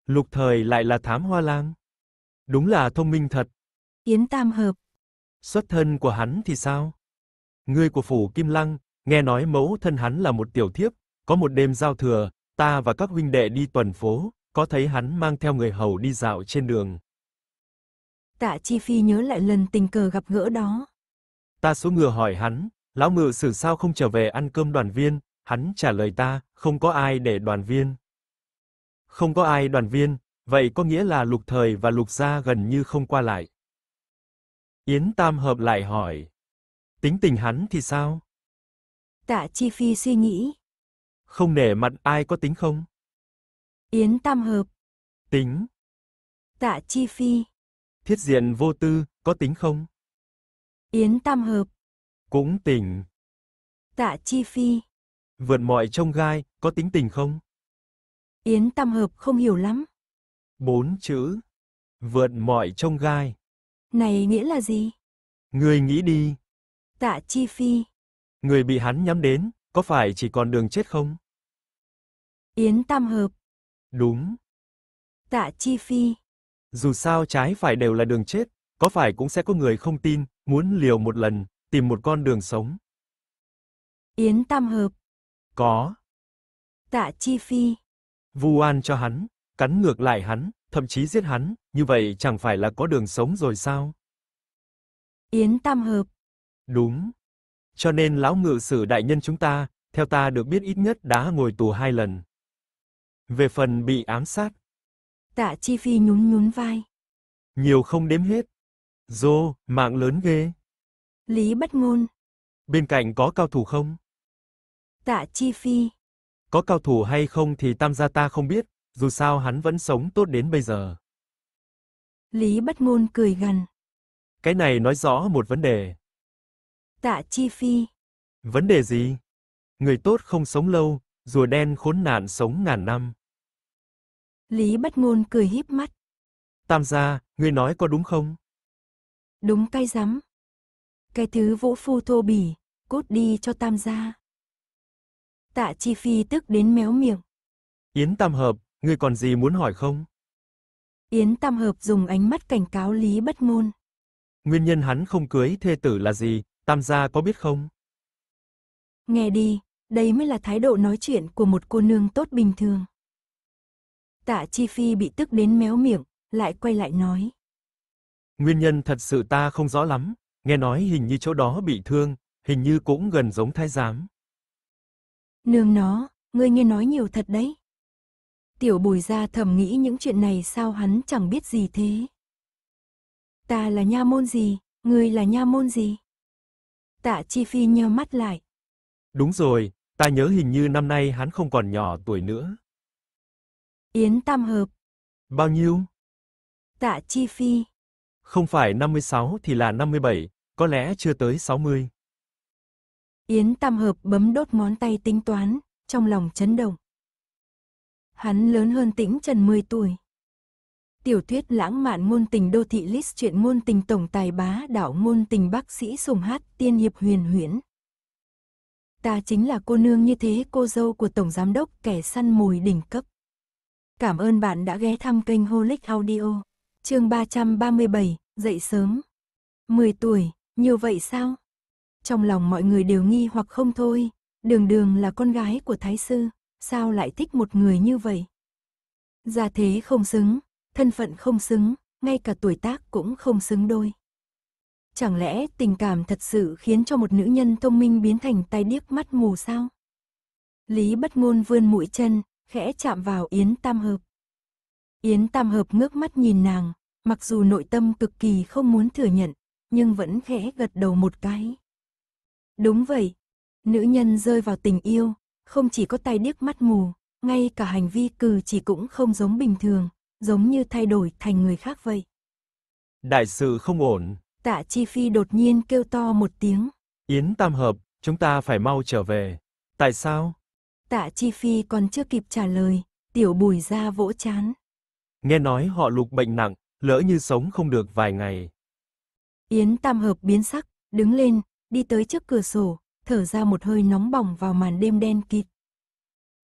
B: Lục thời lại là thám hoa lang. Đúng là thông minh thật. Yến Tam Hợp. Xuất thân của hắn thì sao? người của phủ Kim Lăng, Nghe nói mẫu thân hắn là một tiểu thiếp, có một đêm giao thừa, ta và các huynh đệ đi tuần phố, có thấy hắn mang theo người hầu đi dạo trên đường.
A: Tạ Chi Phi nhớ lại lần tình cờ gặp gỡ đó.
B: Ta xuống ngựa hỏi hắn, lão ngựa sử sao không trở về ăn cơm đoàn viên, hắn trả lời ta, không có ai để đoàn viên. Không có ai đoàn viên, vậy có nghĩa là lục thời và lục gia gần như không qua lại. Yến Tam hợp lại hỏi, tính tình hắn thì sao?
C: Tạ Chi Phi suy nghĩ.
B: Không nể mặt ai có tính không?
C: Yến Tam Hợp. Tính. Tạ Chi Phi.
B: Thiết diện vô tư, có tính không? Yến Tam Hợp. Cũng tình. Tạ Chi Phi. Vượt mọi trông gai, có tính tình không?
C: Yến Tam Hợp không hiểu lắm.
B: Bốn chữ. Vượt mọi trông gai.
C: Này nghĩa là gì?
B: Người nghĩ đi.
C: Tạ Chi Phi.
B: Người bị hắn nhắm đến, có phải chỉ còn đường chết không?
C: Yến Tam Hợp. Đúng. Tạ Chi Phi.
B: Dù sao trái phải đều là đường chết, có phải cũng sẽ có người không tin, muốn liều một lần, tìm một con đường sống.
C: Yến Tam Hợp. Có. Tạ Chi Phi.
B: Vu oan cho hắn, cắn ngược lại hắn, thậm chí giết hắn, như vậy chẳng phải là có đường sống rồi sao? Yến Tam Hợp. Đúng. Cho nên lão ngự sử đại nhân chúng ta, theo ta được biết ít nhất đã ngồi tù hai lần. Về phần bị ám sát.
C: Tạ Chi Phi nhún nhún vai.
B: Nhiều không đếm hết. Dô, mạng lớn ghê.
C: Lý bất ngôn.
B: Bên cạnh có cao thủ không?
C: Tạ Chi Phi.
B: Có cao thủ hay không thì tam gia ta không biết, dù sao hắn vẫn sống tốt đến bây giờ.
C: Lý bất ngôn cười gần.
B: Cái này nói rõ một vấn đề.
C: Tạ Chi Phi.
B: Vấn đề gì? Người tốt không sống lâu, rùa đen khốn nạn sống ngàn năm.
C: Lý Bất Ngôn cười híp mắt.
B: Tam gia, ngươi nói có đúng không?
C: Đúng cay rắm. Cái thứ vũ phu thô bỉ, cút đi cho tam gia. Tạ Chi Phi tức đến méo miệng.
B: Yến Tam Hợp, ngươi còn gì muốn hỏi không?
C: Yến Tam Hợp dùng ánh mắt cảnh cáo
A: Lý Bất Ngôn.
B: Nguyên nhân hắn không cưới thê tử là gì, Tam gia có biết không?
A: Nghe đi, đây mới là thái độ nói chuyện của một cô nương tốt bình thường. Tạ Chi Phi bị tức đến méo miệng, lại quay lại nói.
B: Nguyên nhân thật sự ta không rõ lắm, nghe nói hình như chỗ đó bị thương, hình như cũng gần giống thái giám.
A: Nương nó, ngươi nghe nói nhiều thật đấy. Tiểu bùi ra thầm nghĩ những chuyện này sao hắn chẳng biết gì thế. Ta là nha môn gì, ngươi là nha môn gì? Tạ Chi Phi nheo mắt
C: lại.
B: Đúng rồi, ta nhớ hình như năm nay hắn không còn nhỏ tuổi nữa.
C: Yến Tam Hợp. Bao nhiêu? Tạ Chi Phi.
B: Không phải 56 thì là 57, có lẽ chưa tới 60.
A: Yến Tam Hợp bấm đốt ngón tay tính toán, trong lòng chấn động. Hắn lớn hơn Tĩnh Trần 10 tuổi. Tiểu thuyết lãng mạn ngôn tình đô thị list chuyện ngôn tình tổng tài bá đảo ngôn tình bác sĩ sùng hát tiên hiệp huyền huyễn. Ta chính là cô nương như thế cô dâu của tổng giám đốc kẻ săn mồi đỉnh cấp. Cảm ơn bạn đã ghé thăm kênh Holic Audio. Chương 337, dậy sớm. 10 tuổi, nhiều vậy sao? Trong lòng mọi người đều nghi hoặc không thôi, Đường Đường là con gái của thái sư, sao lại thích một người như vậy? Gia dạ thế không xứng, thân phận không xứng, ngay cả tuổi tác cũng không xứng đôi. Chẳng lẽ tình cảm thật sự khiến cho một nữ nhân thông minh biến thành tai điếc mắt mù sao? Lý bất ngôn vươn mũi chân, khẽ chạm vào Yến Tam Hợp. Yến Tam Hợp ngước mắt nhìn nàng, mặc dù nội tâm cực kỳ không muốn thừa nhận, nhưng vẫn khẽ gật đầu một cái. Đúng vậy, nữ nhân rơi vào tình yêu, không chỉ có tai điếc mắt mù, ngay cả hành vi cử chỉ cũng không giống bình thường, giống như thay đổi thành người khác vậy.
B: Đại sự không ổn.
A: Tạ Chi Phi đột nhiên kêu to một tiếng.
B: Yến Tam Hợp, chúng ta phải mau trở về. Tại sao?
A: Tạ Chi Phi còn chưa kịp trả lời, tiểu bùi ra vỗ chán.
B: Nghe nói họ lục bệnh nặng, lỡ như sống không được vài ngày.
A: Yến Tam Hợp biến sắc, đứng lên, đi tới trước cửa sổ, thở ra một hơi nóng bỏng vào màn đêm đen kịt.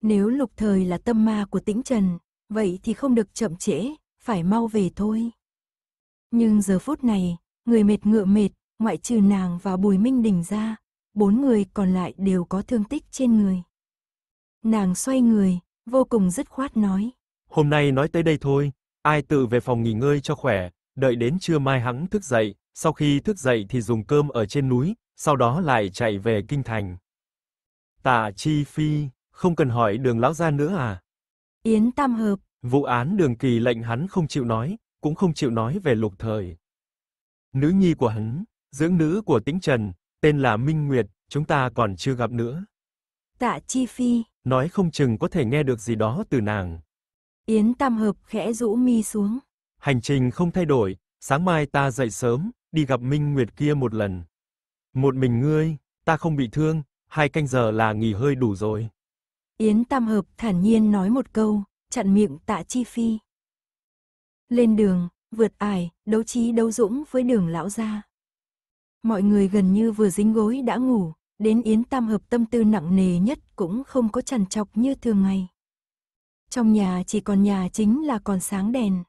A: Nếu lục thời là tâm ma của tĩnh trần, vậy thì không được chậm trễ, phải mau về thôi. Nhưng giờ phút này, người mệt ngựa mệt, ngoại trừ nàng và Bùi Minh Đình ra, bốn người còn lại đều có thương tích trên người. Nàng xoay người, vô cùng dứt khoát nói.
B: Hôm nay nói tới đây thôi, ai tự về phòng nghỉ ngơi cho khỏe, đợi đến trưa mai hắn thức dậy, sau khi thức dậy thì dùng cơm ở trên núi, sau đó lại chạy về kinh thành. Tạ Chi Phi, không cần hỏi đường lão gia nữa à? Yến Tam Hợp. Vụ án đường kỳ lệnh hắn không chịu nói, cũng không chịu nói về lục thời. Nữ nhi của hắn, dưỡng nữ của Tĩnh Trần, tên là Minh Nguyệt, chúng ta còn chưa gặp nữa.
C: Tạ Chi Phi.
B: Nói không chừng có thể nghe được gì đó từ nàng.
A: Yến Tam Hợp khẽ rũ mi xuống.
B: Hành trình không thay đổi, sáng mai ta dậy sớm, đi gặp Minh Nguyệt kia một lần. Một mình ngươi, ta không bị thương, hai canh giờ là nghỉ hơi đủ rồi.
A: Yến Tam Hợp thản nhiên nói một câu, chặn miệng tạ chi phi. Lên đường, vượt ải, đấu trí đấu dũng với đường lão gia. Mọi người gần như vừa dính gối đã ngủ, đến Yến Tam Hợp tâm tư nặng nề nhất cũng không có trằn trọc như thường ngày. Trong nhà chỉ còn nhà chính là còn sáng đèn.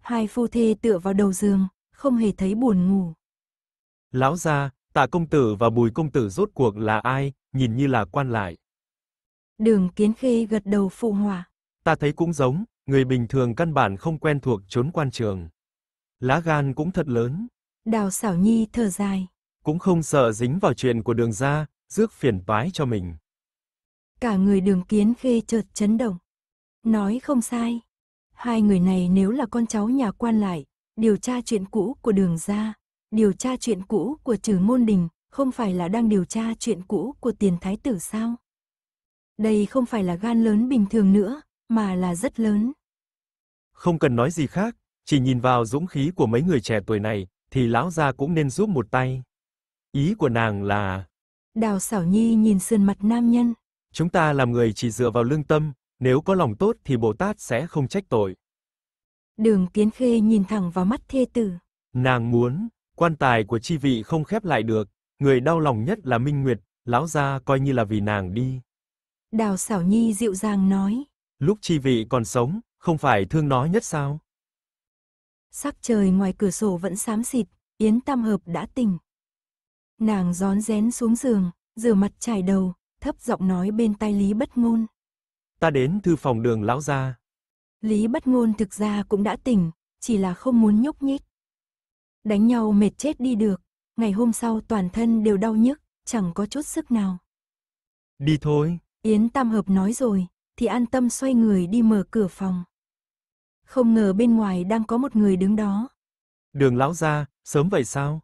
A: Hai phu thê tựa vào đầu giường, không hề thấy buồn ngủ.
B: Lão gia, tạ công tử và bùi công tử rốt cuộc là ai, nhìn như là quan lại.
A: Đường kiến khê gật đầu phụ hỏa.
B: Ta thấy cũng giống, người bình thường căn bản không quen thuộc trốn quan trường. Lá gan cũng thật lớn.
A: Đào xảo nhi thở dài.
B: Cũng không sợ dính vào chuyện của đường gia rước phiền toái cho mình.
A: Cả người đường kiến khê chợt chấn động. Nói không sai. Hai người này nếu là con cháu nhà quan lại, điều tra chuyện cũ của đường gia điều tra chuyện cũ của trừ môn đình, không phải là đang điều tra chuyện cũ của tiền thái tử sao? Đây không phải là gan lớn bình thường nữa, mà là rất lớn.
B: Không cần nói gì khác, chỉ nhìn vào dũng khí của mấy người trẻ tuổi này, thì lão gia cũng nên giúp một tay. Ý của nàng là...
A: Đào xảo nhi nhìn sườn mặt nam nhân.
B: Chúng ta làm người chỉ dựa vào lương tâm, nếu có lòng tốt thì Bồ Tát sẽ không trách tội.
A: Đường kiến khê nhìn thẳng vào mắt thê tử.
B: Nàng muốn, quan tài của chi vị không khép lại được, người đau lòng nhất là Minh Nguyệt, lão gia coi như là vì nàng đi.
A: Đào xảo nhi dịu dàng nói.
B: Lúc chi vị còn sống, không phải thương nó nhất sao?
A: Sắc trời ngoài cửa sổ vẫn xám xịt, Yến Tam Hợp đã tỉnh. Nàng rón rén xuống giường, rửa mặt chải đầu, thấp giọng nói bên tai Lý Bất Ngôn.
B: Ta đến thư phòng đường lão gia.
A: Lý Bất Ngôn thực ra cũng đã tỉnh, chỉ là không muốn nhúc nhích. Đánh nhau mệt chết đi được, ngày hôm sau toàn thân đều đau nhức, chẳng có chút sức nào. Đi thôi. Yến Tam Hợp nói rồi, thì an tâm xoay người đi mở cửa phòng. Không ngờ bên ngoài đang có một người đứng đó.
B: Đường lão ra, sớm vậy sao?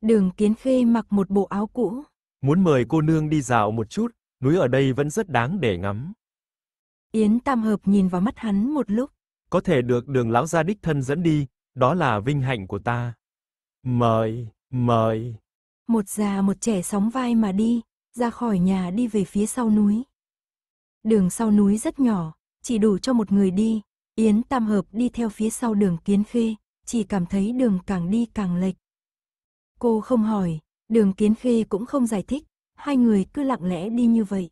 A: Đường Kiến Khê mặc một bộ áo cũ.
B: Muốn mời cô nương đi dạo một chút, núi ở đây vẫn rất đáng để ngắm.
A: Yến Tam Hợp nhìn
B: vào mắt hắn một lúc. Có thể được đường lão gia đích thân dẫn đi, đó là vinh hạnh của ta. Mời, mời.
A: Một già một trẻ sóng vai mà đi, ra khỏi nhà đi về phía sau núi. Đường sau núi rất nhỏ, chỉ đủ cho một người đi, Yến Tam Hợp đi theo phía sau đường Kiến Khê, chỉ cảm thấy đường càng đi càng lệch. Cô không hỏi, đường Kiến Khê cũng không giải thích, hai người cứ lặng lẽ đi như vậy.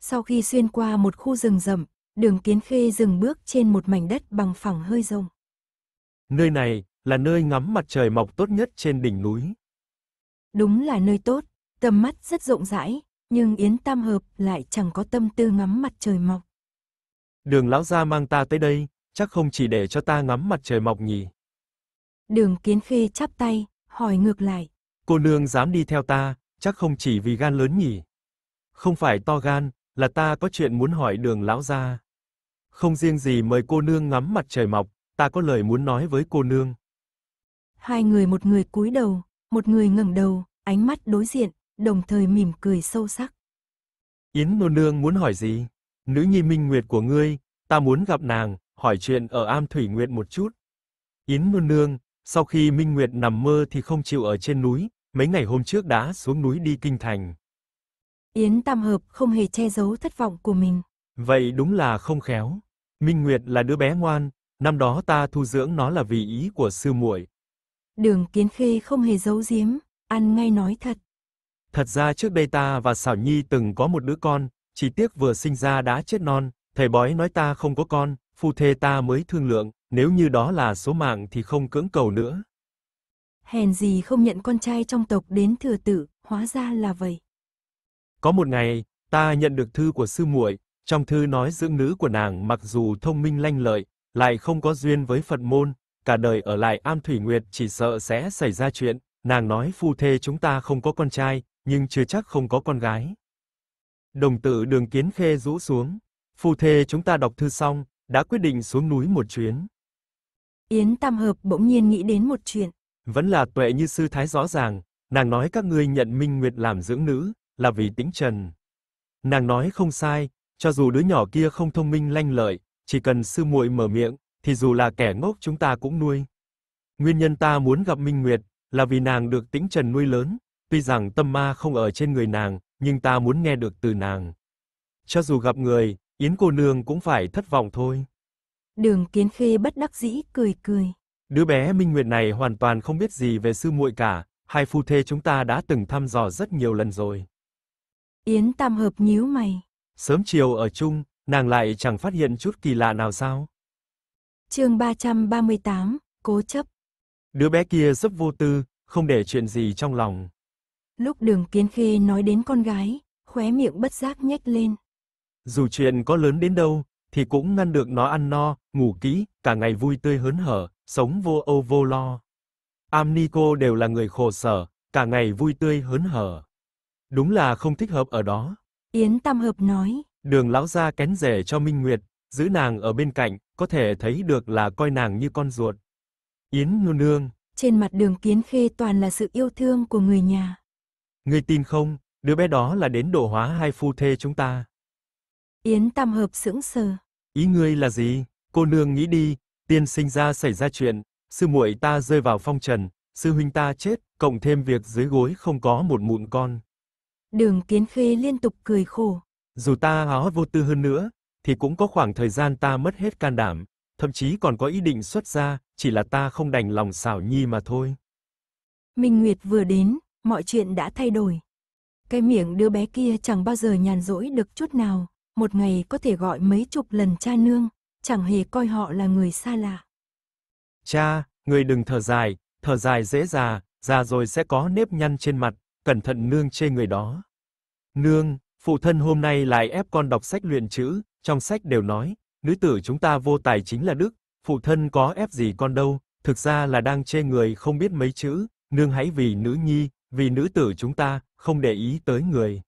A: Sau khi xuyên qua một khu rừng rậm, đường Kiến Khê dừng bước trên một mảnh đất bằng phẳng hơi rộng.
B: Nơi này là nơi ngắm mặt trời mọc tốt nhất trên đỉnh núi.
A: Đúng là nơi tốt, tầm mắt rất rộng rãi, nhưng Yến Tam Hợp lại chẳng có tâm tư ngắm mặt trời mọc.
B: Đường lão gia mang ta tới đây, chắc không chỉ để cho ta ngắm mặt trời mọc nhỉ.
A: Đường Kiến Khê chắp tay, hỏi ngược lại.
B: Cô nương dám đi theo ta, chắc không chỉ vì gan lớn nhỉ. Không phải to gan, là ta có chuyện muốn hỏi đường lão gia. Không riêng gì mời cô nương ngắm mặt trời mọc, ta có lời muốn nói với cô nương.
A: Hai người một người cúi đầu, một người ngẩng đầu, ánh mắt đối diện, đồng thời mỉm
B: cười sâu sắc. Yến nô nương muốn hỏi gì? Nữ nhi Minh Nguyệt của ngươi, ta muốn gặp nàng, hỏi chuyện ở Am Thủy Nguyệt một chút. Yến nô nương, sau khi Minh Nguyệt nằm mơ thì không chịu ở trên núi, mấy ngày hôm trước đã xuống núi đi kinh thành.
A: Yến Tam Hợp không hề che giấu thất vọng của mình.
B: Vậy đúng là không khéo. Minh Nguyệt là đứa bé ngoan, năm đó ta thu dưỡng nó là vì ý của sư muội.
A: Đường Kiến Khê không hề giấu giếm, ăn ngay nói thật.
B: Thật ra trước đây ta và Sảo Nhi từng có một đứa con, chỉ tiếc vừa sinh ra đã chết non, thầy bói nói ta không có con, phu thê ta mới thương lượng, nếu như đó là số mạng thì không cưỡng cầu nữa.
A: Hèn gì không nhận con trai trong tộc đến thừa tử, hóa ra là vậy.
B: Có một ngày, ta nhận được thư của sư muội, trong thư nói dưỡng nữ của nàng mặc dù thông minh lanh lợi, lại không có duyên với Phật môn, cả đời ở lại Am Thủy Nguyệt chỉ sợ sẽ xảy ra chuyện, nàng nói phu thê chúng ta không có con trai, nhưng chưa chắc không có con gái. Đồng tự Đường Kiến Khê rũ xuống, phu thê chúng ta đọc thư xong, đã quyết định xuống núi một chuyến.
A: Yến Tam Hợp bỗng nhiên nghĩ đến một chuyện.
B: Vẫn là tuệ như sư thái rõ ràng, nàng nói các ngươi nhận Minh Nguyệt làm dưỡng nữ, là vì tính trần. Nàng nói không sai, cho dù đứa nhỏ kia không thông minh lanh lợi, chỉ cần sư muội mở miệng, thì dù là kẻ ngốc chúng ta cũng nuôi. Nguyên nhân ta muốn gặp Minh Nguyệt, là vì nàng được Tĩnh Trần nuôi lớn, Tuy rằng tâm ma không ở trên người nàng, nhưng ta muốn nghe được từ nàng. Cho dù gặp người, Yến cô nương cũng phải thất vọng thôi.
A: Đường Kiến Khê bất đắc dĩ cười cười.
B: Đứa bé Minh Nguyệt này hoàn toàn không biết gì về sư muội cả, hai phu thê chúng ta đã từng thăm dò rất nhiều lần rồi.
A: Yến Tam Hợp nhíu mày.
B: Sớm chiều ở chung, nàng lại chẳng phát hiện chút kỳ lạ nào sao?
A: Chương 338, cố chấp.
B: Đứa bé kia rất vô tư, không để chuyện gì trong lòng.
A: Lúc đường kiến khê nói đến con gái, khóe miệng bất giác nhếch lên.
B: Dù chuyện có lớn đến đâu, thì cũng ngăn được nó ăn no, ngủ kỹ, cả ngày vui tươi hớn hở, sống vô âu vô lo. Amnico đều là người khổ sở, cả ngày vui tươi hớn hở. Đúng là không thích hợp ở đó.
A: Yến Tam Hợp nói.
B: Đường lão gia kén rể cho Minh Nguyệt, giữ nàng ở bên cạnh, có thể thấy được là coi nàng như con ruột. Yến nương nương.
A: Trên mặt đường kiến khê toàn là sự yêu thương của người nhà.
B: Ngươi tin không, đứa bé đó là đến đổ hóa hai phu thê chúng ta.
A: Yến Tam Hợp sững sờ.
B: Ý ngươi là gì? Cô nương nghĩ đi, tiên sinh ra xảy ra chuyện, sư muội ta rơi vào phong trần, sư huynh ta chết, cộng thêm việc dưới gối không có một mụn con.
A: Đường Kiến Khê liên tục cười khổ.
B: Dù ta háo vô tư hơn nữa, thì cũng có khoảng thời gian ta mất hết can đảm, thậm chí còn có ý định xuất ra, chỉ là ta không đành lòng xảo nhi mà thôi.
A: Minh Nguyệt vừa đến, mọi chuyện đã thay đổi. Cái miệng đứa bé kia chẳng bao giờ nhàn rỗi được chút nào, một ngày có thể gọi mấy chục lần cha nương, chẳng hề coi họ là người xa lạ.
B: Cha, người đừng thở dài, thở dài dễ già, già rồi sẽ có nếp nhăn trên mặt, cẩn thận nương chê người đó. Nương, phụ thân hôm nay lại ép con đọc sách luyện chữ, trong sách đều nói, nữ tử chúng ta vô tài chính là đức, phụ thân có ép gì con đâu, thực ra là đang chê người không biết mấy chữ, nương hãy vì nữ nhi, vì nữ tử chúng ta không để ý tới người.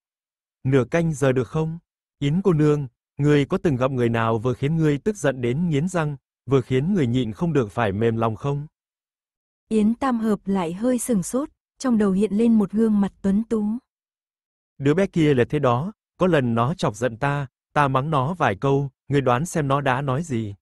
B: Nửa canh giờ được không? Yến cô nương, ngươi có từng gặp người nào vừa khiến ngươi tức giận đến nghiến răng, vừa khiến người nhịn không được phải mềm lòng không? Yến
A: Tam Hợp lại hơi sừng sốt, trong đầu hiện lên một gương mặt tuấn tú.
B: Đứa bé kia là thế đó, có lần nó chọc giận ta, ta mắng nó vài câu, ngươi đoán xem nó đã nói gì?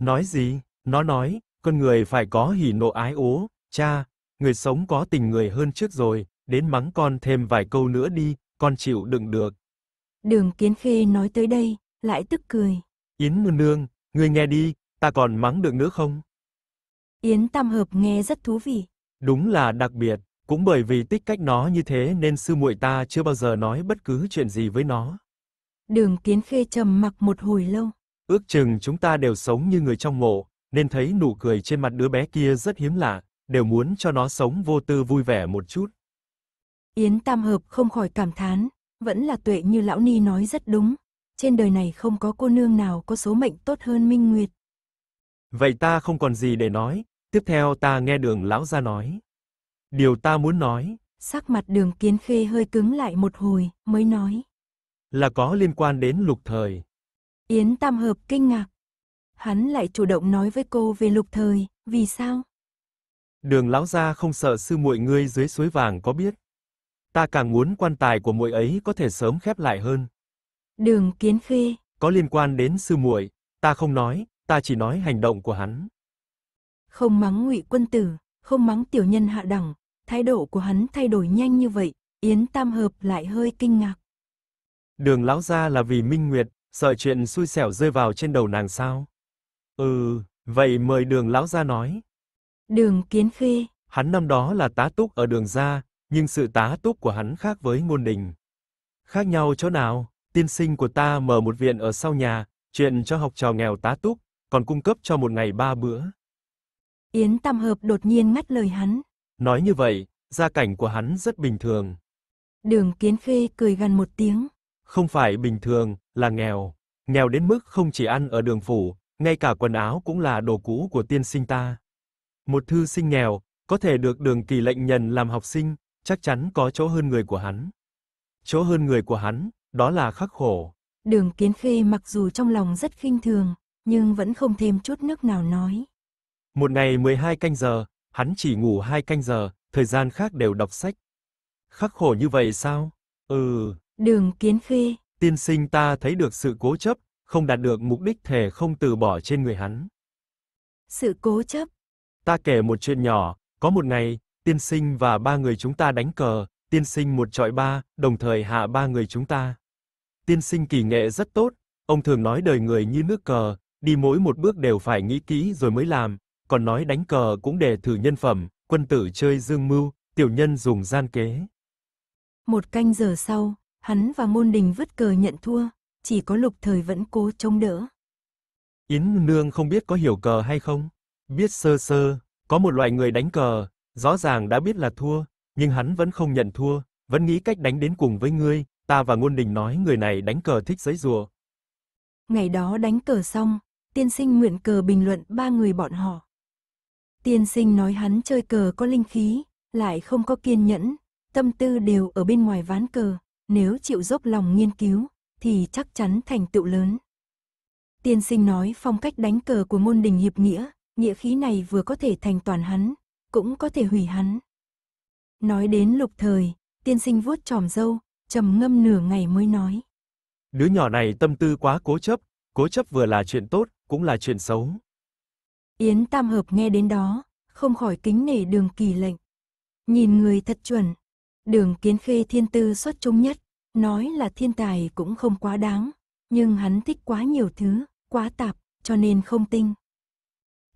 B: Nói gì? Nó nói, con người phải có hỉ nộ ái ố, cha, người sống có tình người hơn trước rồi, đến mắng con thêm vài câu nữa đi, con chịu đựng được.
A: Đường Kiến Khê nói tới đây, lại tức cười.
B: Yến Nương Nương, ngươi nghe đi, ta còn mắng được nữa không?
A: Yến Tam Hợp nghe rất thú
B: vị. Đúng là đặc biệt, cũng bởi vì tích cách nó như thế nên sư muội ta chưa bao giờ nói bất cứ chuyện gì với nó.
A: Đường Kiến Khê trầm mặc một hồi lâu.
B: Ước chừng chúng ta đều sống như người trong mộ, nên thấy nụ cười trên mặt đứa bé kia rất hiếm lạ đều muốn cho nó sống vô tư vui vẻ một chút.
A: Yến Tam Hợp không khỏi cảm thán, vẫn là tuệ như lão ni nói rất đúng, trên đời này không có cô nương nào có số mệnh tốt hơn Minh Nguyệt.
B: Vậy ta không còn gì để nói, tiếp theo ta nghe đường lão ra nói. Điều ta muốn nói.
A: Sắc mặt đường kiến khê hơi cứng lại một hồi, mới nói.
B: Là có liên quan đến lục thời.
A: Yến Tam Hợp kinh ngạc. Hắn lại chủ động nói với cô về lục thời, vì sao?
B: Đường lão gia không sợ sư muội ngươi dưới suối vàng có biết. Ta càng muốn quan tài của muội ấy có thể sớm khép lại hơn. Đường Kiến Khê, có liên quan đến sư muội, ta không nói, ta chỉ nói hành động của hắn.
A: Không mắng Ngụy quân tử, không mắng tiểu nhân hạ đẳng, thái độ của hắn thay đổi nhanh như vậy, Yến Tam Hợp lại hơi kinh ngạc.
B: Đường lão gia là vì Minh Nguyệt, sợ chuyện xui xẻo rơi vào trên đầu nàng sao? Ừ, vậy mời Đường lão gia nói.
A: Đường Kiến Khê.
B: Hắn năm đó là tá túc ở đường gia nhưng sự tá túc của hắn khác với ngôn đình. Khác nhau chỗ nào, tiên sinh của ta mở một viện ở sau nhà, chuyện cho học trò nghèo tá túc, còn cung cấp cho một ngày ba bữa.
A: Yến Tam Hợp đột nhiên ngắt lời hắn.
B: Nói như vậy, gia cảnh của hắn rất bình thường.
A: Đường Kiến Khê cười gần một tiếng.
B: Không phải bình thường, là nghèo. Nghèo đến mức không chỉ ăn ở đường phủ, ngay cả quần áo cũng là đồ cũ của tiên sinh ta. Một thư sinh nghèo, có thể được Đường Kỳ lệnh nhận làm học sinh, chắc chắn có chỗ hơn người của hắn. Chỗ hơn người của hắn, đó là khắc khổ.
A: Đường Kiến Khê mặc dù trong lòng rất khinh thường, nhưng vẫn không thêm chút nước nào nói.
B: Một ngày 12 canh giờ, hắn chỉ ngủ 2 canh giờ, thời gian khác đều đọc sách. Khắc khổ như vậy sao? Ừ. Đường
A: Kiến Khê.
B: Tiên sinh ta thấy được sự cố chấp, không đạt được mục đích thể không từ bỏ trên người hắn. Sự cố chấp, Ta kể một chuyện nhỏ, có một ngày, tiên sinh và ba người chúng ta đánh cờ, tiên sinh một chọi ba, đồng thời hạ ba người chúng ta. Tiên sinh kỳ nghệ rất tốt, ông thường nói đời người như nước cờ, đi mỗi một bước đều phải nghĩ kỹ rồi mới làm, còn nói đánh cờ cũng để thử nhân phẩm, quân tử chơi dương mưu, tiểu nhân dùng gian kế.
A: Một canh giờ sau, hắn và môn đình vứt cờ nhận thua, chỉ có lục thời vẫn cố chống đỡ.
B: Yến Nương không biết có hiểu cờ hay không? Biết sơ sơ, có một loại người đánh cờ, rõ ràng đã biết là thua, nhưng hắn vẫn không nhận thua, vẫn nghĩ cách đánh đến cùng với ngươi, ta và Ngôn Đình nói người này đánh cờ thích giấy rùa.
A: Ngày đó đánh cờ xong, tiên sinh nguyện cờ bình luận ba người bọn họ. Tiên sinh nói hắn chơi cờ có linh khí, lại không có kiên nhẫn, tâm tư đều ở bên ngoài ván cờ, nếu chịu dốc lòng nghiên cứu, thì chắc chắn thành tựu lớn. Tiên sinh nói phong cách đánh cờ của ngôn đình hiệp nghĩa, nghĩa khí này vừa có thể thành toàn hắn, cũng có thể hủy hắn. Nói đến lục thời, tiên sinh vuốt tròm dâu, trầm ngâm nửa ngày mới nói.
B: Đứa nhỏ này tâm tư quá cố chấp, cố chấp vừa là chuyện tốt, cũng là chuyện xấu.
A: Yến Tam Hợp nghe đến đó, không khỏi kính nể đường kỳ lệnh. Nhìn người thật chuẩn, đường kiến khê thiên tư xuất chúng nhất, nói là thiên tài cũng không quá đáng, nhưng hắn thích quá nhiều thứ, quá tạp, cho nên không tinh.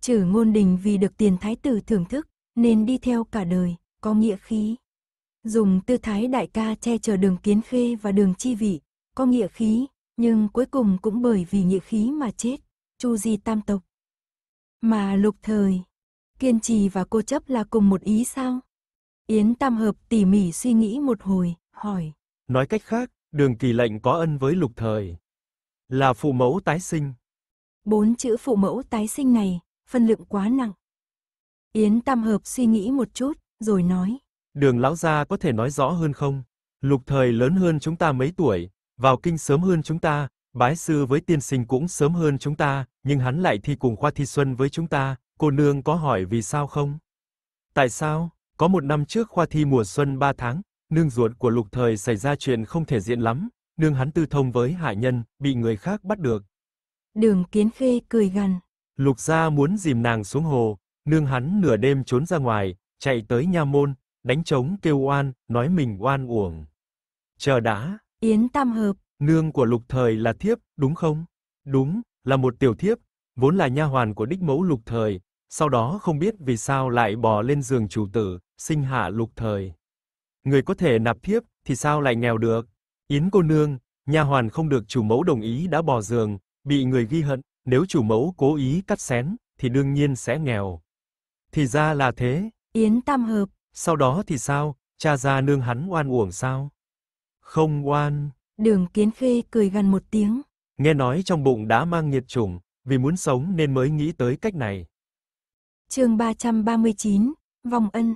A: Chử ngôn đình vì được tiền thái tử thưởng thức, nên đi theo cả đời, có nghĩa khí. Dùng tư thái đại ca che chở đường kiến khê và đường chi vị, có nghĩa khí, nhưng cuối cùng cũng bởi vì nghĩa khí mà chết, chu di tam tộc. Mà lục thời, kiên trì và cô chấp là cùng một ý sao? Yến Tam Hợp tỉ mỉ suy nghĩ một hồi, hỏi.
B: Nói cách khác, đường kỳ lệnh có ân với lục thời. Là phụ mẫu tái sinh.
A: Bốn chữ phụ mẫu tái sinh này, phân lượng quá nặng. Yến Tam Hợp suy nghĩ một chút, rồi nói.
B: Đường lão gia có thể nói rõ hơn không? Lục thời lớn hơn chúng ta mấy tuổi, vào kinh sớm hơn chúng ta, bái sư với tiên sinh cũng sớm hơn chúng ta, nhưng hắn lại thi cùng khoa thi xuân với chúng ta, cô nương có hỏi vì sao không? Tại sao? Có một năm trước khoa thi mùa xuân 3 tháng, nương ruột của lục thời xảy ra chuyện không thể diện lắm, nương hắn tư thông với hạ nhân, bị người khác bắt được.
A: Đường kiến khê cười gằn.
B: Lục gia muốn dìm nàng xuống hồ, nương hắn nửa đêm trốn ra ngoài, chạy tới nha môn, đánh trống kêu oan, nói mình oan uổng. Chờ đã. Yến Tam Hợp. Nương của lục thời là thiếp, đúng không? Đúng, là một tiểu thiếp, vốn là nha hoàn của đích mẫu lục thời, sau đó không biết vì sao lại bò lên giường chủ tử, sinh hạ lục thời. Người có thể nạp thiếp thì sao lại nghèo được? Yến cô nương, nha hoàn không được chủ mẫu đồng ý đã bò giường, bị người ghi hận, nếu chủ mẫu cố ý cắt xén, thì đương nhiên sẽ nghèo. Thì ra là thế.
A: Yến Tam Hợp.
B: Sau đó thì sao? Cha gia nương hắn oan uổng sao? Không oan. Đường Kiến
A: Khê cười gần một tiếng.
B: Nghe nói trong bụng đã mang nhiệt chủng, vì muốn sống nên mới nghĩ tới cách này.
A: Chương 339, vòng ân.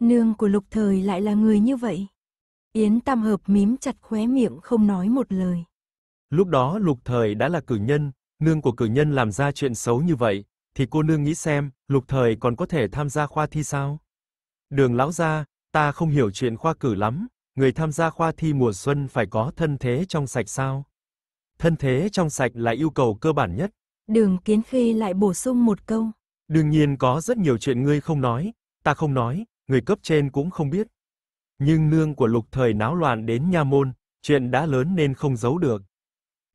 A: Nương của Lục Thời lại là người như vậy. Yến Tam Hợp mím chặt khóe miệng không nói một lời.
B: Lúc đó Lục Thời đã là cử nhân, nương của cử nhân làm ra chuyện xấu như vậy, thì cô nương nghĩ xem, Lục Thời còn có thể tham gia khoa thi sao? Đường lão gia, ta không hiểu chuyện khoa cử lắm, người tham gia khoa thi mùa xuân phải có thân thế trong sạch sao? Thân thế trong sạch là yêu cầu cơ bản nhất.
A: Đường Kiến Khê lại bổ sung một câu.
B: Đương nhiên có rất nhiều chuyện ngươi không nói, ta không nói, người cấp trên cũng không biết. Nhưng nương của Lục Thời náo loạn đến nha môn, chuyện đã lớn nên không giấu được.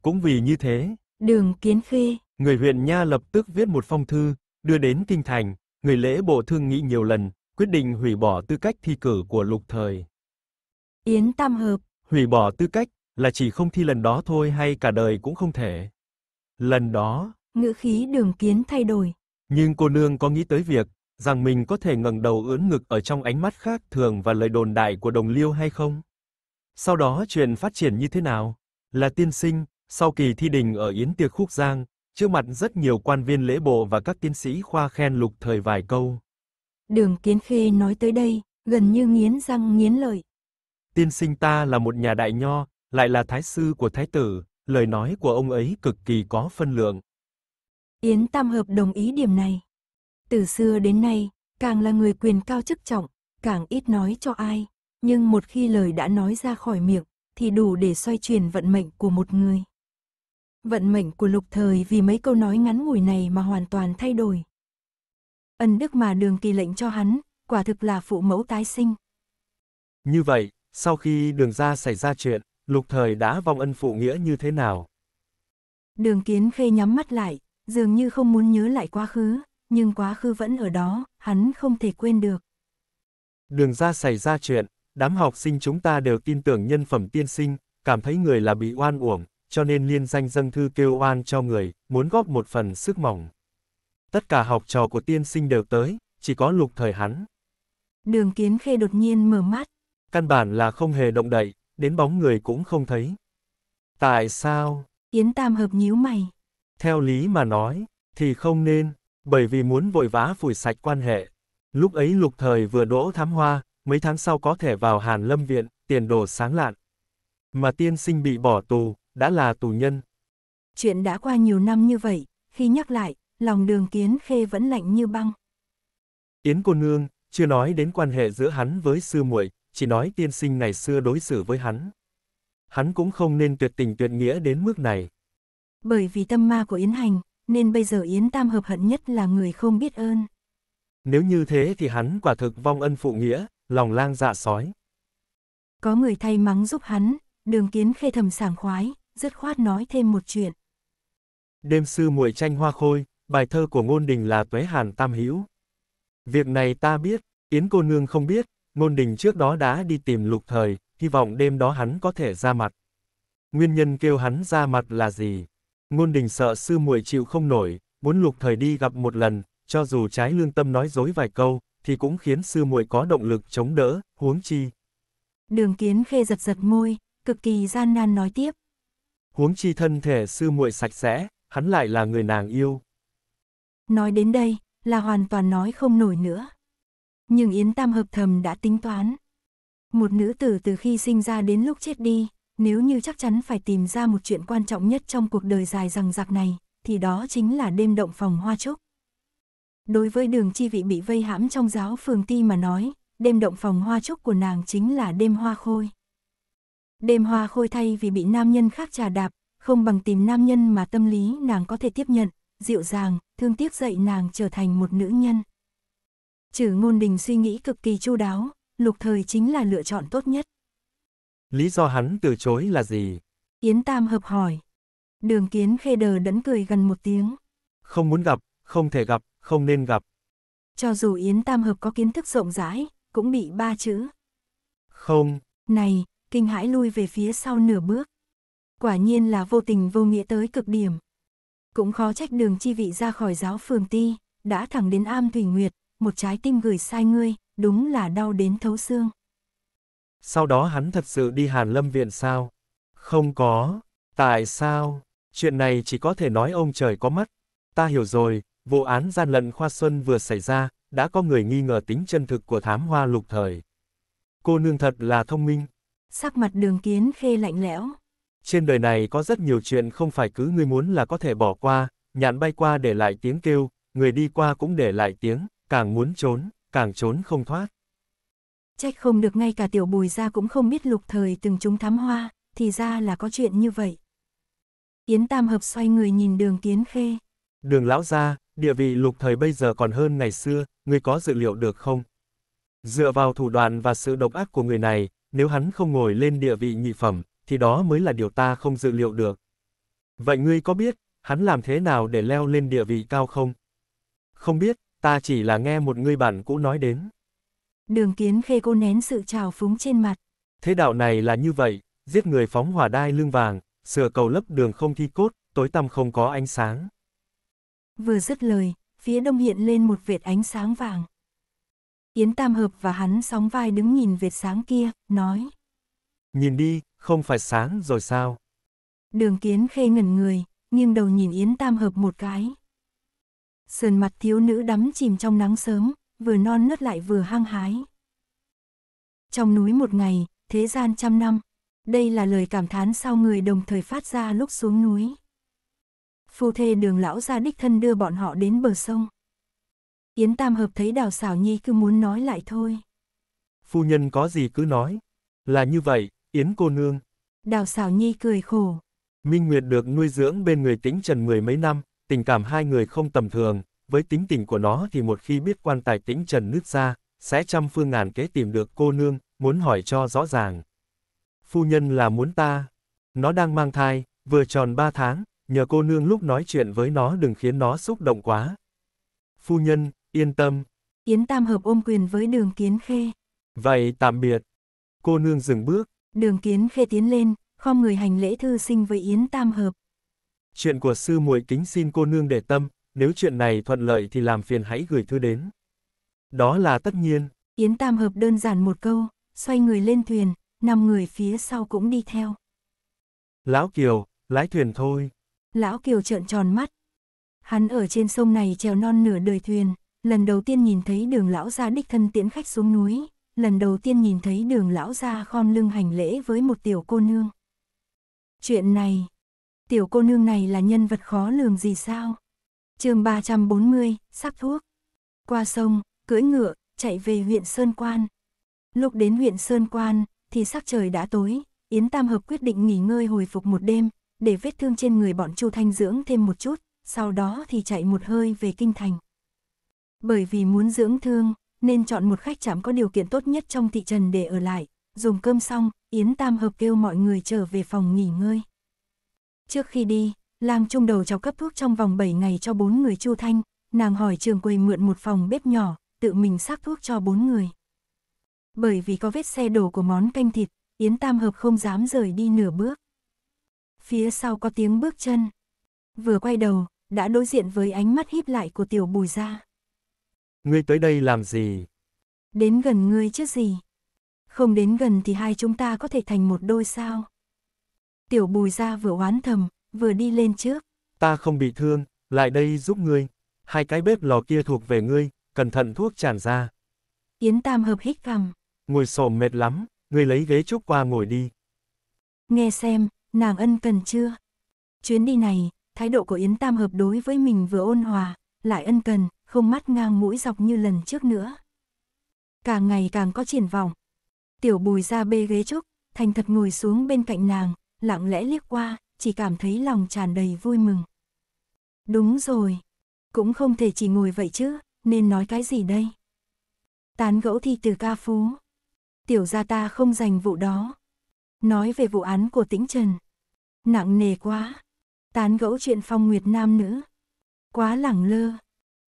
B: Cũng vì như thế, Đường Kiến Khê, người huyện Nha lập tức viết một phong thư, đưa đến kinh thành, người lễ bộ thương nghị nhiều lần, quyết định hủy bỏ tư cách thi cử của Lục Thời. Yến Tam Hợp, hủy bỏ tư cách là chỉ không thi lần đó thôi hay cả đời cũng không thể. Lần đó,
A: ngữ khí Đường Kiến thay đổi,
B: nhưng cô nương có nghĩ tới việc rằng mình có thể ngẩng đầu ưỡn ngực ở trong ánh mắt khác thường và lời đồn đại của đồng liêu hay không? Sau đó chuyện phát triển như thế nào? Là tiên sinh, sau kỳ thi đình ở Yến Tiệc Khúc Giang, trước mặt rất nhiều quan viên lễ bộ và các tiến sĩ khoa khen lục thời vài câu.
A: Đường Kiến Khê nói tới đây, gần như nghiến răng nghiến lợi.
B: Tiên sinh ta là một nhà đại nho, lại là thái sư của thái tử, lời nói của ông ấy cực kỳ có phân lượng.
A: Yến Tam Hợp đồng ý điểm này. Từ xưa đến nay, càng là người quyền cao chức trọng, càng ít nói cho ai, nhưng một khi lời đã nói ra khỏi miệng, thì đủ để xoay chuyển vận mệnh của một người. Vận mệnh của lục thời vì mấy câu nói ngắn ngủi này mà hoàn toàn thay đổi. Ân đức mà đường kỳ lệnh cho hắn, quả thực là phụ mẫu tái sinh.
B: Như vậy, sau khi đường ra xảy ra chuyện, lục thời đã vong ân phụ nghĩa như thế nào?
A: Đường kiến khê nhắm mắt lại, dường như không muốn nhớ lại quá khứ, nhưng quá khứ vẫn ở đó, hắn không thể quên được.
B: Đường ra xảy ra chuyện, đám học sinh chúng ta đều tin tưởng nhân phẩm tiên sinh, cảm thấy người là bị oan uổng, cho nên liên danh dâng thư kêu oan cho người, muốn góp một phần sức mỏng. Tất cả học trò của tiên sinh đều tới, chỉ có lục thời hắn.
A: Đường kiến khê đột nhiên mở mắt.
B: Căn bản là không hề động đậy, đến bóng người cũng không thấy. Tại sao? Yến Tam hợp nhíu mày. Theo lý mà nói, thì không nên, bởi vì muốn vội vã phủi sạch quan hệ. Lúc ấy lục thời vừa đỗ thám hoa, mấy tháng sau có thể vào Hàn Lâm Viện, tiền đồ sáng lạn. Mà tiên sinh bị bỏ tù, đã là tù nhân.
A: Chuyện đã qua nhiều năm như vậy, khi nhắc lại, lòng đường kiến khê vẫn lạnh như băng.
B: Yến cô nương, chưa nói đến quan hệ giữa hắn với sư muội, chỉ nói tiên sinh ngày xưa đối xử với hắn. Hắn cũng không nên tuyệt tình tuyệt nghĩa đến mức này.
A: Bởi vì tâm ma của Yến Hành, nên bây giờ Yến Tam hợp hận nhất là người không biết ơn.
B: Nếu như thế thì hắn quả thực vong ân phụ nghĩa, lòng lang dạ sói.
A: Có người thay mắng giúp hắn, đường kiến khê thầm sảng khoái, dứt khoát nói thêm một chuyện.
B: Đêm sư muội tranh hoa khôi, bài thơ của Ngôn Đình là Tuế Hàn Tam Hữu. Việc này ta biết, Yến cô nương không biết, Ngôn Đình trước đó đã đi tìm lục thời, hy vọng đêm đó hắn có thể ra mặt. Nguyên nhân kêu hắn ra mặt là gì? Ngôn Đình sợ sư muội chịu không nổi, muốn lục thời đi gặp một lần, cho dù trái lương tâm nói dối vài câu, thì cũng khiến sư muội có động lực chống đỡ, huống chi.
A: Đường kiến khê giật giật môi, cực kỳ gian nan nói tiếp
B: huống chi thân thể sư muội sạch sẽ, hắn lại là người nàng yêu.
A: Nói đến đây, là hoàn toàn nói không nổi nữa. Nhưng Yến Tam hợp thầm đã tính toán. Một nữ tử từ khi sinh ra đến lúc chết đi, nếu như chắc chắn phải tìm ra một chuyện quan trọng nhất trong cuộc đời dài rằng giặc này, thì đó chính là đêm động phòng hoa trúc. Đối với đường chi vị bị vây hãm trong giáo phường ti mà nói, đêm động phòng hoa trúc của nàng chính là đêm hoa khôi. Đêm hoa khôi thay vì bị nam nhân khác trà đạp, không bằng tìm nam nhân mà tâm lý nàng có thể tiếp nhận, dịu dàng, thương tiếc dạy nàng trở thành một nữ nhân. Trừ ngôn đình suy nghĩ cực kỳ chu đáo, lục thời chính là lựa chọn tốt nhất.
B: Lý do hắn từ chối là gì?
A: Yến Tam hợp hỏi. Đường kiến khê đờ đẫn cười gần một tiếng.
B: Không muốn gặp, không thể gặp, không nên gặp.
A: Cho dù Yến Tam hợp có kiến thức rộng rãi, cũng bị ba chữ. Không. Này, kinh hãi lui về phía sau nửa bước. Quả nhiên là vô tình vô nghĩa tới cực điểm. Cũng khó trách đường chi vị ra khỏi giáo phường ti, đã thẳng đến am thủy nguyệt, một trái tim gửi sai ngươi, đúng là đau đến thấu xương.
B: Sau đó hắn thật sự đi Hàn Lâm Viện sao? Không có. Tại sao? Chuyện này chỉ có thể nói ông trời có mắt. Ta hiểu rồi, vụ án gian lận Khoa Xuân vừa xảy ra, đã có người nghi ngờ tính chân thực của thám hoa lục thời. Cô nương thật là thông minh
A: sắc mặt đường kiến khê lạnh lẽo.
B: Trên đời này có rất nhiều chuyện không phải cứ ngươi muốn là có thể bỏ qua, nhạn bay qua để lại tiếng kêu, người đi qua cũng để lại tiếng, càng muốn trốn, càng trốn không thoát.
A: Trách không được ngay cả tiểu bùi ra cũng không biết lục thời từng chúng thám hoa, thì ra là có chuyện như vậy. Yến Tam Hợp xoay người nhìn đường kiến khê.
B: Đường lão ra, địa vị lục thời bây giờ còn hơn ngày xưa, người có dự liệu được không? Dựa vào thủ đoạn và sự độc ác của người này, nếu hắn không ngồi lên địa vị nhị phẩm, thì đó mới là điều ta không dự liệu được. Vậy ngươi có biết, hắn làm thế nào để leo lên địa vị cao không? Không biết, ta chỉ là nghe một người bạn cũ nói đến.
A: Đường kiến khê cô nén sự trào phúng trên mặt.
B: Thế đạo này là như vậy, giết người phóng hỏa đai lương vàng, sửa cầu lấp đường không thi cốt, tối tăm không có ánh sáng.
A: Vừa dứt lời, phía đông hiện lên một vệt ánh sáng vàng. Yến Tam Hợp và hắn sóng vai đứng nhìn vệt sáng kia, nói.
B: Nhìn đi, không phải sáng rồi sao?
A: Đường Kiến Khê ngẩn người, nghiêng đầu nhìn Yến Tam Hợp một cái. Sườn mặt thiếu nữ đắm chìm trong nắng sớm, vừa non nớt lại vừa hăng hái. Trong núi một ngày, thế gian trăm năm. Đây là lời cảm thán sau người đồng thời phát ra lúc xuống núi. Phu thê đường lão ra đích thân đưa bọn họ đến bờ sông. Yến Tam Hợp thấy Đào Xảo Nhi cứ muốn nói lại
B: thôi. Phu nhân có gì cứ nói. Là như vậy, Yến cô nương. Đào Xảo Nhi cười khổ. Minh Nguyệt được nuôi dưỡng bên người tính trần mười mấy năm, tình cảm hai người không tầm thường, với tính tình của nó thì một khi biết quan tài tính trần nứt ra, sẽ trăm phương ngàn kế tìm được cô nương, muốn hỏi cho rõ ràng. Phu nhân là muốn ta. Nó đang mang thai, vừa tròn ba tháng, nhờ cô nương lúc nói chuyện với nó đừng khiến nó xúc động quá. Phu nhân, Yên tâm. Yến Tam Hợp ôm quyền với đường Kiến Khê. Vậy tạm biệt. Cô nương dừng bước.
A: Đường Kiến Khê tiến lên, khom người hành lễ thư sinh với Yến Tam Hợp.
B: Chuyện của sư muội kính xin cô nương để tâm, nếu chuyện này thuận lợi thì làm phiền hãy gửi thư đến. Đó là tất nhiên.
A: Yến Tam Hợp đơn giản một câu, xoay người lên thuyền, năm người phía sau cũng đi theo.
B: Lão Kiều, lái thuyền thôi.
A: Lão Kiều trợn tròn mắt. Hắn ở trên sông này trèo non nửa đời thuyền, lần đầu tiên nhìn thấy đường lão gia đích thân tiễn khách xuống núi, lần đầu tiên nhìn thấy đường lão gia khom lưng hành lễ với một tiểu cô nương. Chuyện này, tiểu cô nương này là nhân vật khó lường gì sao? chương 340, sắc thuốc. Qua sông, cưỡi ngựa, chạy về huyện Sơn Quan. Lúc đến huyện Sơn Quan, thì sắc trời đã tối, Yến Tam Hợp quyết định nghỉ ngơi hồi phục một đêm, để vết thương trên người bọn Chu Thanh dưỡng thêm một chút, sau đó thì chạy một hơi về kinh thành. Bởi vì muốn dưỡng thương, nên chọn một khách trạm có điều kiện tốt nhất trong thị trần để ở lại. Dùng cơm xong, Yến Tam Hợp kêu mọi người trở về phòng nghỉ ngơi. Trước khi đi, Lang Trung đầu cháu cấp thuốc trong vòng 7 ngày cho bốn người Chu Thanh, nàng hỏi trường quầy mượn một phòng bếp nhỏ, tự mình xác thuốc cho bốn người. Bởi vì có vết xe đổ của món canh thịt, Yến Tam Hợp không dám rời đi nửa bước. Phía sau có tiếng bước chân. Vừa quay đầu, đã đối diện với ánh mắt híp lại của tiểu bùi gia.
B: Ngươi tới đây làm gì?
A: Đến gần ngươi chứ gì? Không đến gần thì hai chúng ta có thể thành một đôi sao? Tiểu bùi ra vừa oán thầm, vừa đi lên trước.
B: Ta không bị thương, lại đây giúp ngươi. Hai cái bếp lò kia thuộc về ngươi, cẩn thận thuốc tràn ra.
A: Yến Tam hợp hít cằm.
B: Ngồi xổm mệt lắm, ngươi lấy ghế trúc qua ngồi đi.
A: Nghe xem, nàng ân cần chưa? Chuyến đi này, thái độ của Yến Tam hợp đối với mình vừa ôn hòa, lại ân cần, không mắt ngang mũi dọc như lần trước nữa. Càng ngày càng có triển vọng. Tiểu bùi ra bê ghế trúc, thành thật ngồi xuống bên cạnh nàng, lặng lẽ liếc qua, chỉ cảm thấy lòng tràn đầy vui mừng. Đúng rồi, cũng không thể chỉ ngồi vậy chứ, nên nói cái gì đây? Tán gẫu thi từ ca phú. Tiểu gia ta không dành vụ đó. Nói về vụ án của tĩnh Trần. Nặng nề quá. Tán gẫu chuyện phong nguyệt nam nữ. Quá lẳng lơ.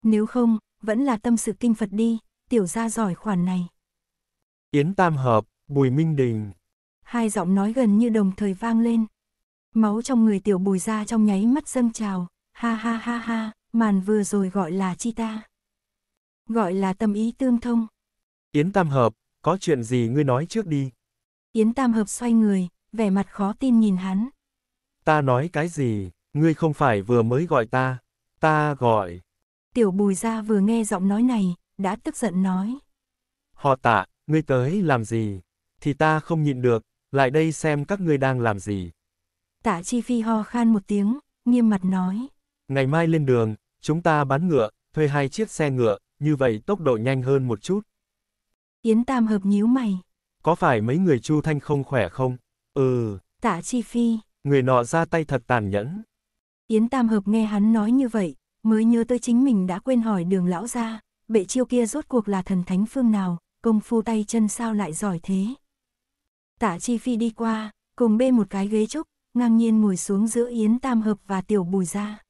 A: Nếu không, vẫn là tâm sự kinh Phật đi, tiểu gia giỏi khoản này.
B: Yến Tam Hợp, Bùi Minh Đình.
A: Hai giọng nói gần như đồng thời vang lên. Máu trong người tiểu bùi ra trong nháy mắt dâng trào, ha ha ha ha, màn vừa rồi gọi là chi ta. Gọi là tâm ý tương thông.
B: Yến Tam Hợp, có chuyện gì ngươi nói trước đi.
A: Yến Tam Hợp xoay người, vẻ mặt khó tin nhìn hắn.
B: Ta nói cái gì, ngươi không phải vừa mới gọi ta, ta gọi.
A: Tiểu bùi Gia vừa nghe giọng nói này, đã tức giận nói.
B: Họ tạ, ngươi tới làm gì? Thì ta không nhịn được, lại đây xem các ngươi đang làm gì.
A: Tạ Chi Phi ho khan một tiếng, nghiêm mặt nói.
B: Ngày mai lên đường, chúng ta bán ngựa, thuê hai chiếc xe ngựa, như vậy tốc độ nhanh hơn một chút.
A: Yến Tam hợp nhíu mày.
B: Có phải mấy người Chu Thanh không khỏe không? Ừ.
A: Tạ Chi Phi.
B: Người nọ ra tay thật tàn nhẫn.
A: Yến Tam hợp nghe hắn nói như vậy, mới nhớ tới chính mình đã quên hỏi đường lão ra, bệ chiêu kia rốt cuộc là thần thánh phương nào, công phu tay chân sao lại giỏi thế. Tả Chi Phi đi qua, cùng bê một cái ghế trúc, ngang nhiên ngồi xuống giữa Yến Tam Hợp và Tiểu Bùi Gia.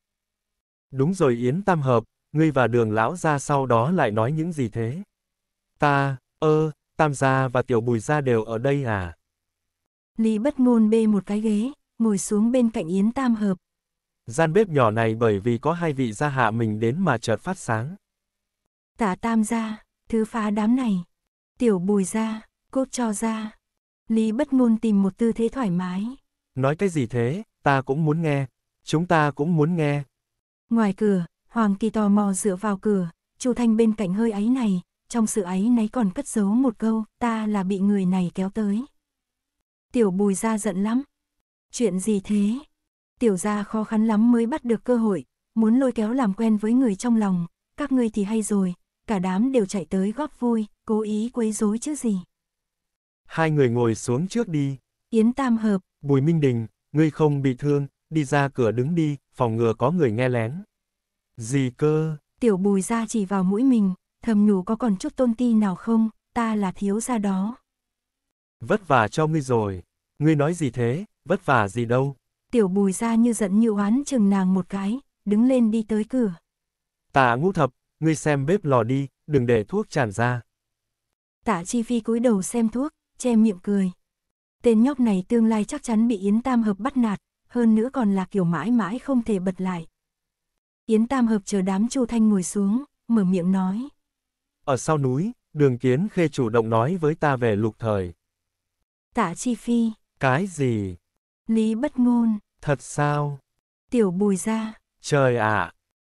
B: Đúng rồi Yến Tam Hợp, ngươi và đường lão ra sau đó lại nói những gì thế? Ta, ơ, Tam Gia và Tiểu Bùi Gia đều ở đây à?
A: Lý bất ngôn bê một cái ghế, ngồi xuống bên cạnh Yến Tam Hợp,
B: Gian bếp nhỏ này bởi vì có hai vị gia hạ mình đến mà chợt phát sáng.
A: Tả tam gia, thứ phá đám này. Tiểu bùi gia, cốt cho gia. Lý bất ngôn tìm một tư thế thoải mái.
B: Nói cái gì thế, ta cũng muốn nghe. Chúng ta cũng muốn nghe.
A: Ngoài cửa, Hoàng Kỳ tò mò dựa vào cửa, Chu Thanh bên cạnh hơi ấy này, trong sự ấy nấy còn cất giấu một câu, ta là bị người này kéo tới. Tiểu bùi ra giận lắm. Chuyện gì thế? Tiểu gia khó khăn lắm mới bắt được cơ hội, muốn lôi kéo làm quen với người trong lòng, các ngươi thì hay rồi, cả đám đều chạy tới góp vui, cố ý quấy rối chứ gì.
B: Hai người ngồi xuống trước đi.
A: Yến Tam Hợp,
B: Bùi Minh Đình, ngươi không bị thương, đi ra cửa đứng đi, phòng ngừa có người nghe lén. Gì cơ?
A: Tiểu Bùi ra chỉ vào mũi mình, thầm nhủ có còn chút tôn ti nào không, ta là thiếu gia đó.
B: Vất vả cho ngươi rồi, ngươi nói gì thế, vất vả gì đâu,
A: tiểu bùi ra như giận như oán chừng nàng một cái, đứng lên đi tới cửa.
B: Tạ ngũ thập, ngươi xem bếp lò đi, đừng để thuốc tràn ra.
A: Tạ chi phi cúi đầu xem thuốc, che miệng cười. Tên nhóc này tương lai chắc chắn bị Yến Tam Hợp bắt nạt, hơn nữa còn là kiểu mãi mãi không thể bật lại. Yến Tam Hợp chờ đám Chu Thanh ngồi xuống, mở miệng nói.
B: Ở sau núi, đường kiến khê chủ động nói với ta về lục thời.
A: Tạ chi phi.
B: Cái gì?
A: Lý bất ngôn.
B: Thật sao?
A: Tiểu bùi ra.
B: Trời ạ. À.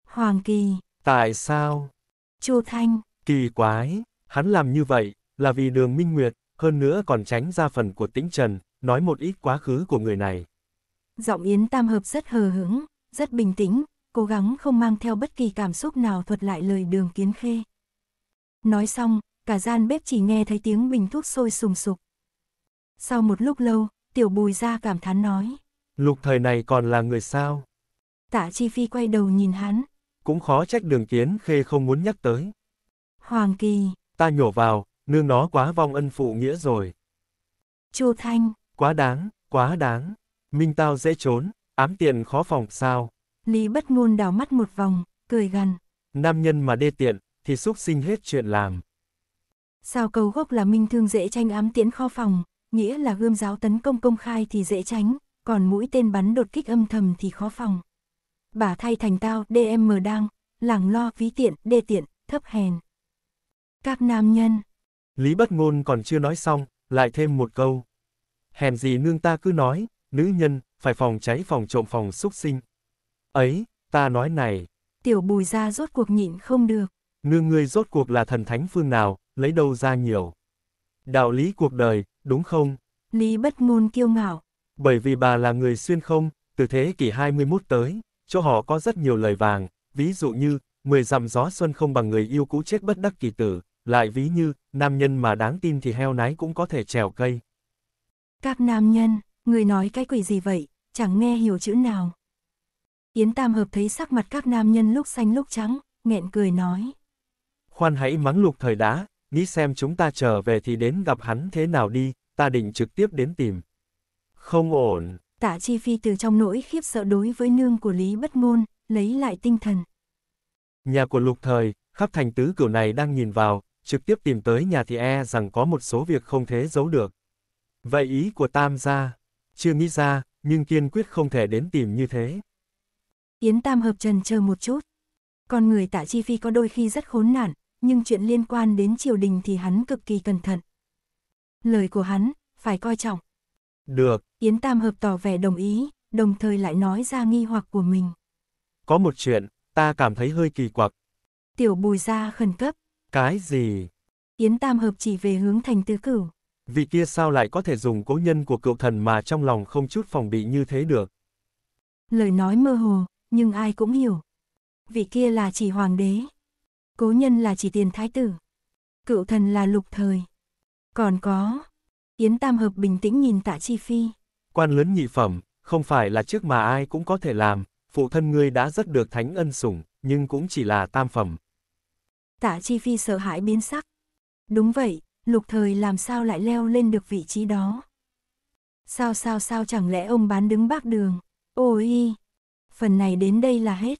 A: Hoàng kỳ.
B: Tại sao? Chu Thanh. Kỳ quái. Hắn làm như vậy, là vì đường minh nguyệt, hơn nữa còn tránh ra phần của tĩnh trần, nói một ít quá khứ của người này.
A: Giọng Yến Tam Hợp rất hờ hững, rất bình tĩnh, cố gắng không mang theo bất kỳ cảm xúc nào thuật lại lời đường kiến khê. Nói xong, cả gian bếp chỉ nghe thấy tiếng bình thuốc sôi sùng sục. Sau một lúc lâu, tiểu bùi ra cảm thán nói.
B: Lục thời này còn là người sao?
A: Tạ Chi Phi quay đầu nhìn hắn.
B: Cũng khó trách đường kiến khê không muốn nhắc tới.
A: Hoàng Kỳ.
B: Ta nhổ vào, nương nó quá vong ân phụ nghĩa rồi. Chu Thanh. Quá đáng, quá đáng. Minh tao dễ trốn, ám tiện khó phòng sao.
A: Lý bất ngôn đào mắt một vòng, cười gằn.
B: Nam nhân mà đê tiện, thì xúc sinh hết chuyện làm.
A: Sao cầu gốc là minh thương dễ tranh ám tiễn kho phòng, nghĩa là gươm giáo tấn công công khai thì dễ tránh, còn mũi tên bắn đột kích âm thầm thì khó phòng. Bả thay thành tao DM đang, lẳng lo ví tiện, đê tiện, thấp hèn. Các nam nhân.
B: Lý bất ngôn còn chưa nói xong, lại thêm một câu. Hèn gì nương ta cứ nói, nữ nhân, phải phòng cháy phòng trộm phòng xúc sinh. Ấy, ta nói này. Tiểu
A: bùi ra rốt cuộc nhịn không được.
B: Nương ngươi rốt cuộc là thần thánh phương nào, lấy đâu ra nhiều. Đạo lý cuộc đời, đúng không?
A: Lý bất ngôn kiêu ngạo.
B: Bởi vì bà là người xuyên không, từ thế kỷ 21 tới, cho họ có rất nhiều lời vàng, ví dụ như, mười dặm gió xuân không bằng người yêu cũ chết bất đắc kỳ tử, lại ví như, nam nhân mà đáng tin thì heo nái cũng có thể trèo cây.
A: Các nam nhân, người nói cái quỷ gì vậy, chẳng nghe hiểu chữ nào. Yến Tam Hợp thấy sắc mặt các nam nhân lúc xanh lúc trắng, nghẹn cười nói.
B: Khoan hãy mắng lục thời đá, nghĩ xem chúng ta trở về thì đến gặp hắn thế nào đi, ta định trực tiếp đến tìm. Không ổn.
A: Tạ Chi Phi từ trong nỗi khiếp sợ đối với nương của Lý Bất Ngôn, lấy lại tinh thần.
B: Nhà của lục thời, khắp thành tứ cửu này đang nhìn vào, trực tiếp tìm tới nhà thì e rằng có một số việc không thế giấu được. Vậy ý của Tam gia, chưa nghĩ ra, nhưng kiên quyết không thể đến tìm như thế.
A: Yến Tam hợp trần chờ một chút. Con người tạ chi phi có đôi khi rất khốn nạn, nhưng chuyện liên quan đến triều đình thì hắn cực kỳ cẩn thận. Lời của hắn, phải coi trọng. Được. Yến Tam Hợp tỏ vẻ đồng ý, đồng thời lại nói ra nghi hoặc của mình.
B: Có một chuyện, ta cảm thấy hơi kỳ quặc.
A: Tiểu bùi ra khẩn cấp.
B: Cái gì? Yến Tam Hợp chỉ về hướng thành tứ cửu. Vị kia sao lại có thể dùng cố nhân của cựu thần mà trong lòng không chút phòng bị như thế được?
A: Lời nói mơ hồ, nhưng ai cũng hiểu. Vị kia là chỉ hoàng đế cố nhân là chỉ tiền thái tử, cựu thần là lục thời. Còn có, Yến Tam Hợp bình tĩnh nhìn tạ Chi Phi.
B: Quan lớn nhị phẩm, không phải là trước mà ai cũng có thể làm, phụ thân ngươi đã rất được thánh ân sủng, nhưng cũng chỉ là tam phẩm.
A: Tạ Chi Phi sợ hãi biến sắc. Đúng vậy, lục thời làm sao lại leo lên được vị trí đó. Sao sao sao chẳng lẽ ông bán đứng bác đường? Ôi! Phần này đến đây là hết.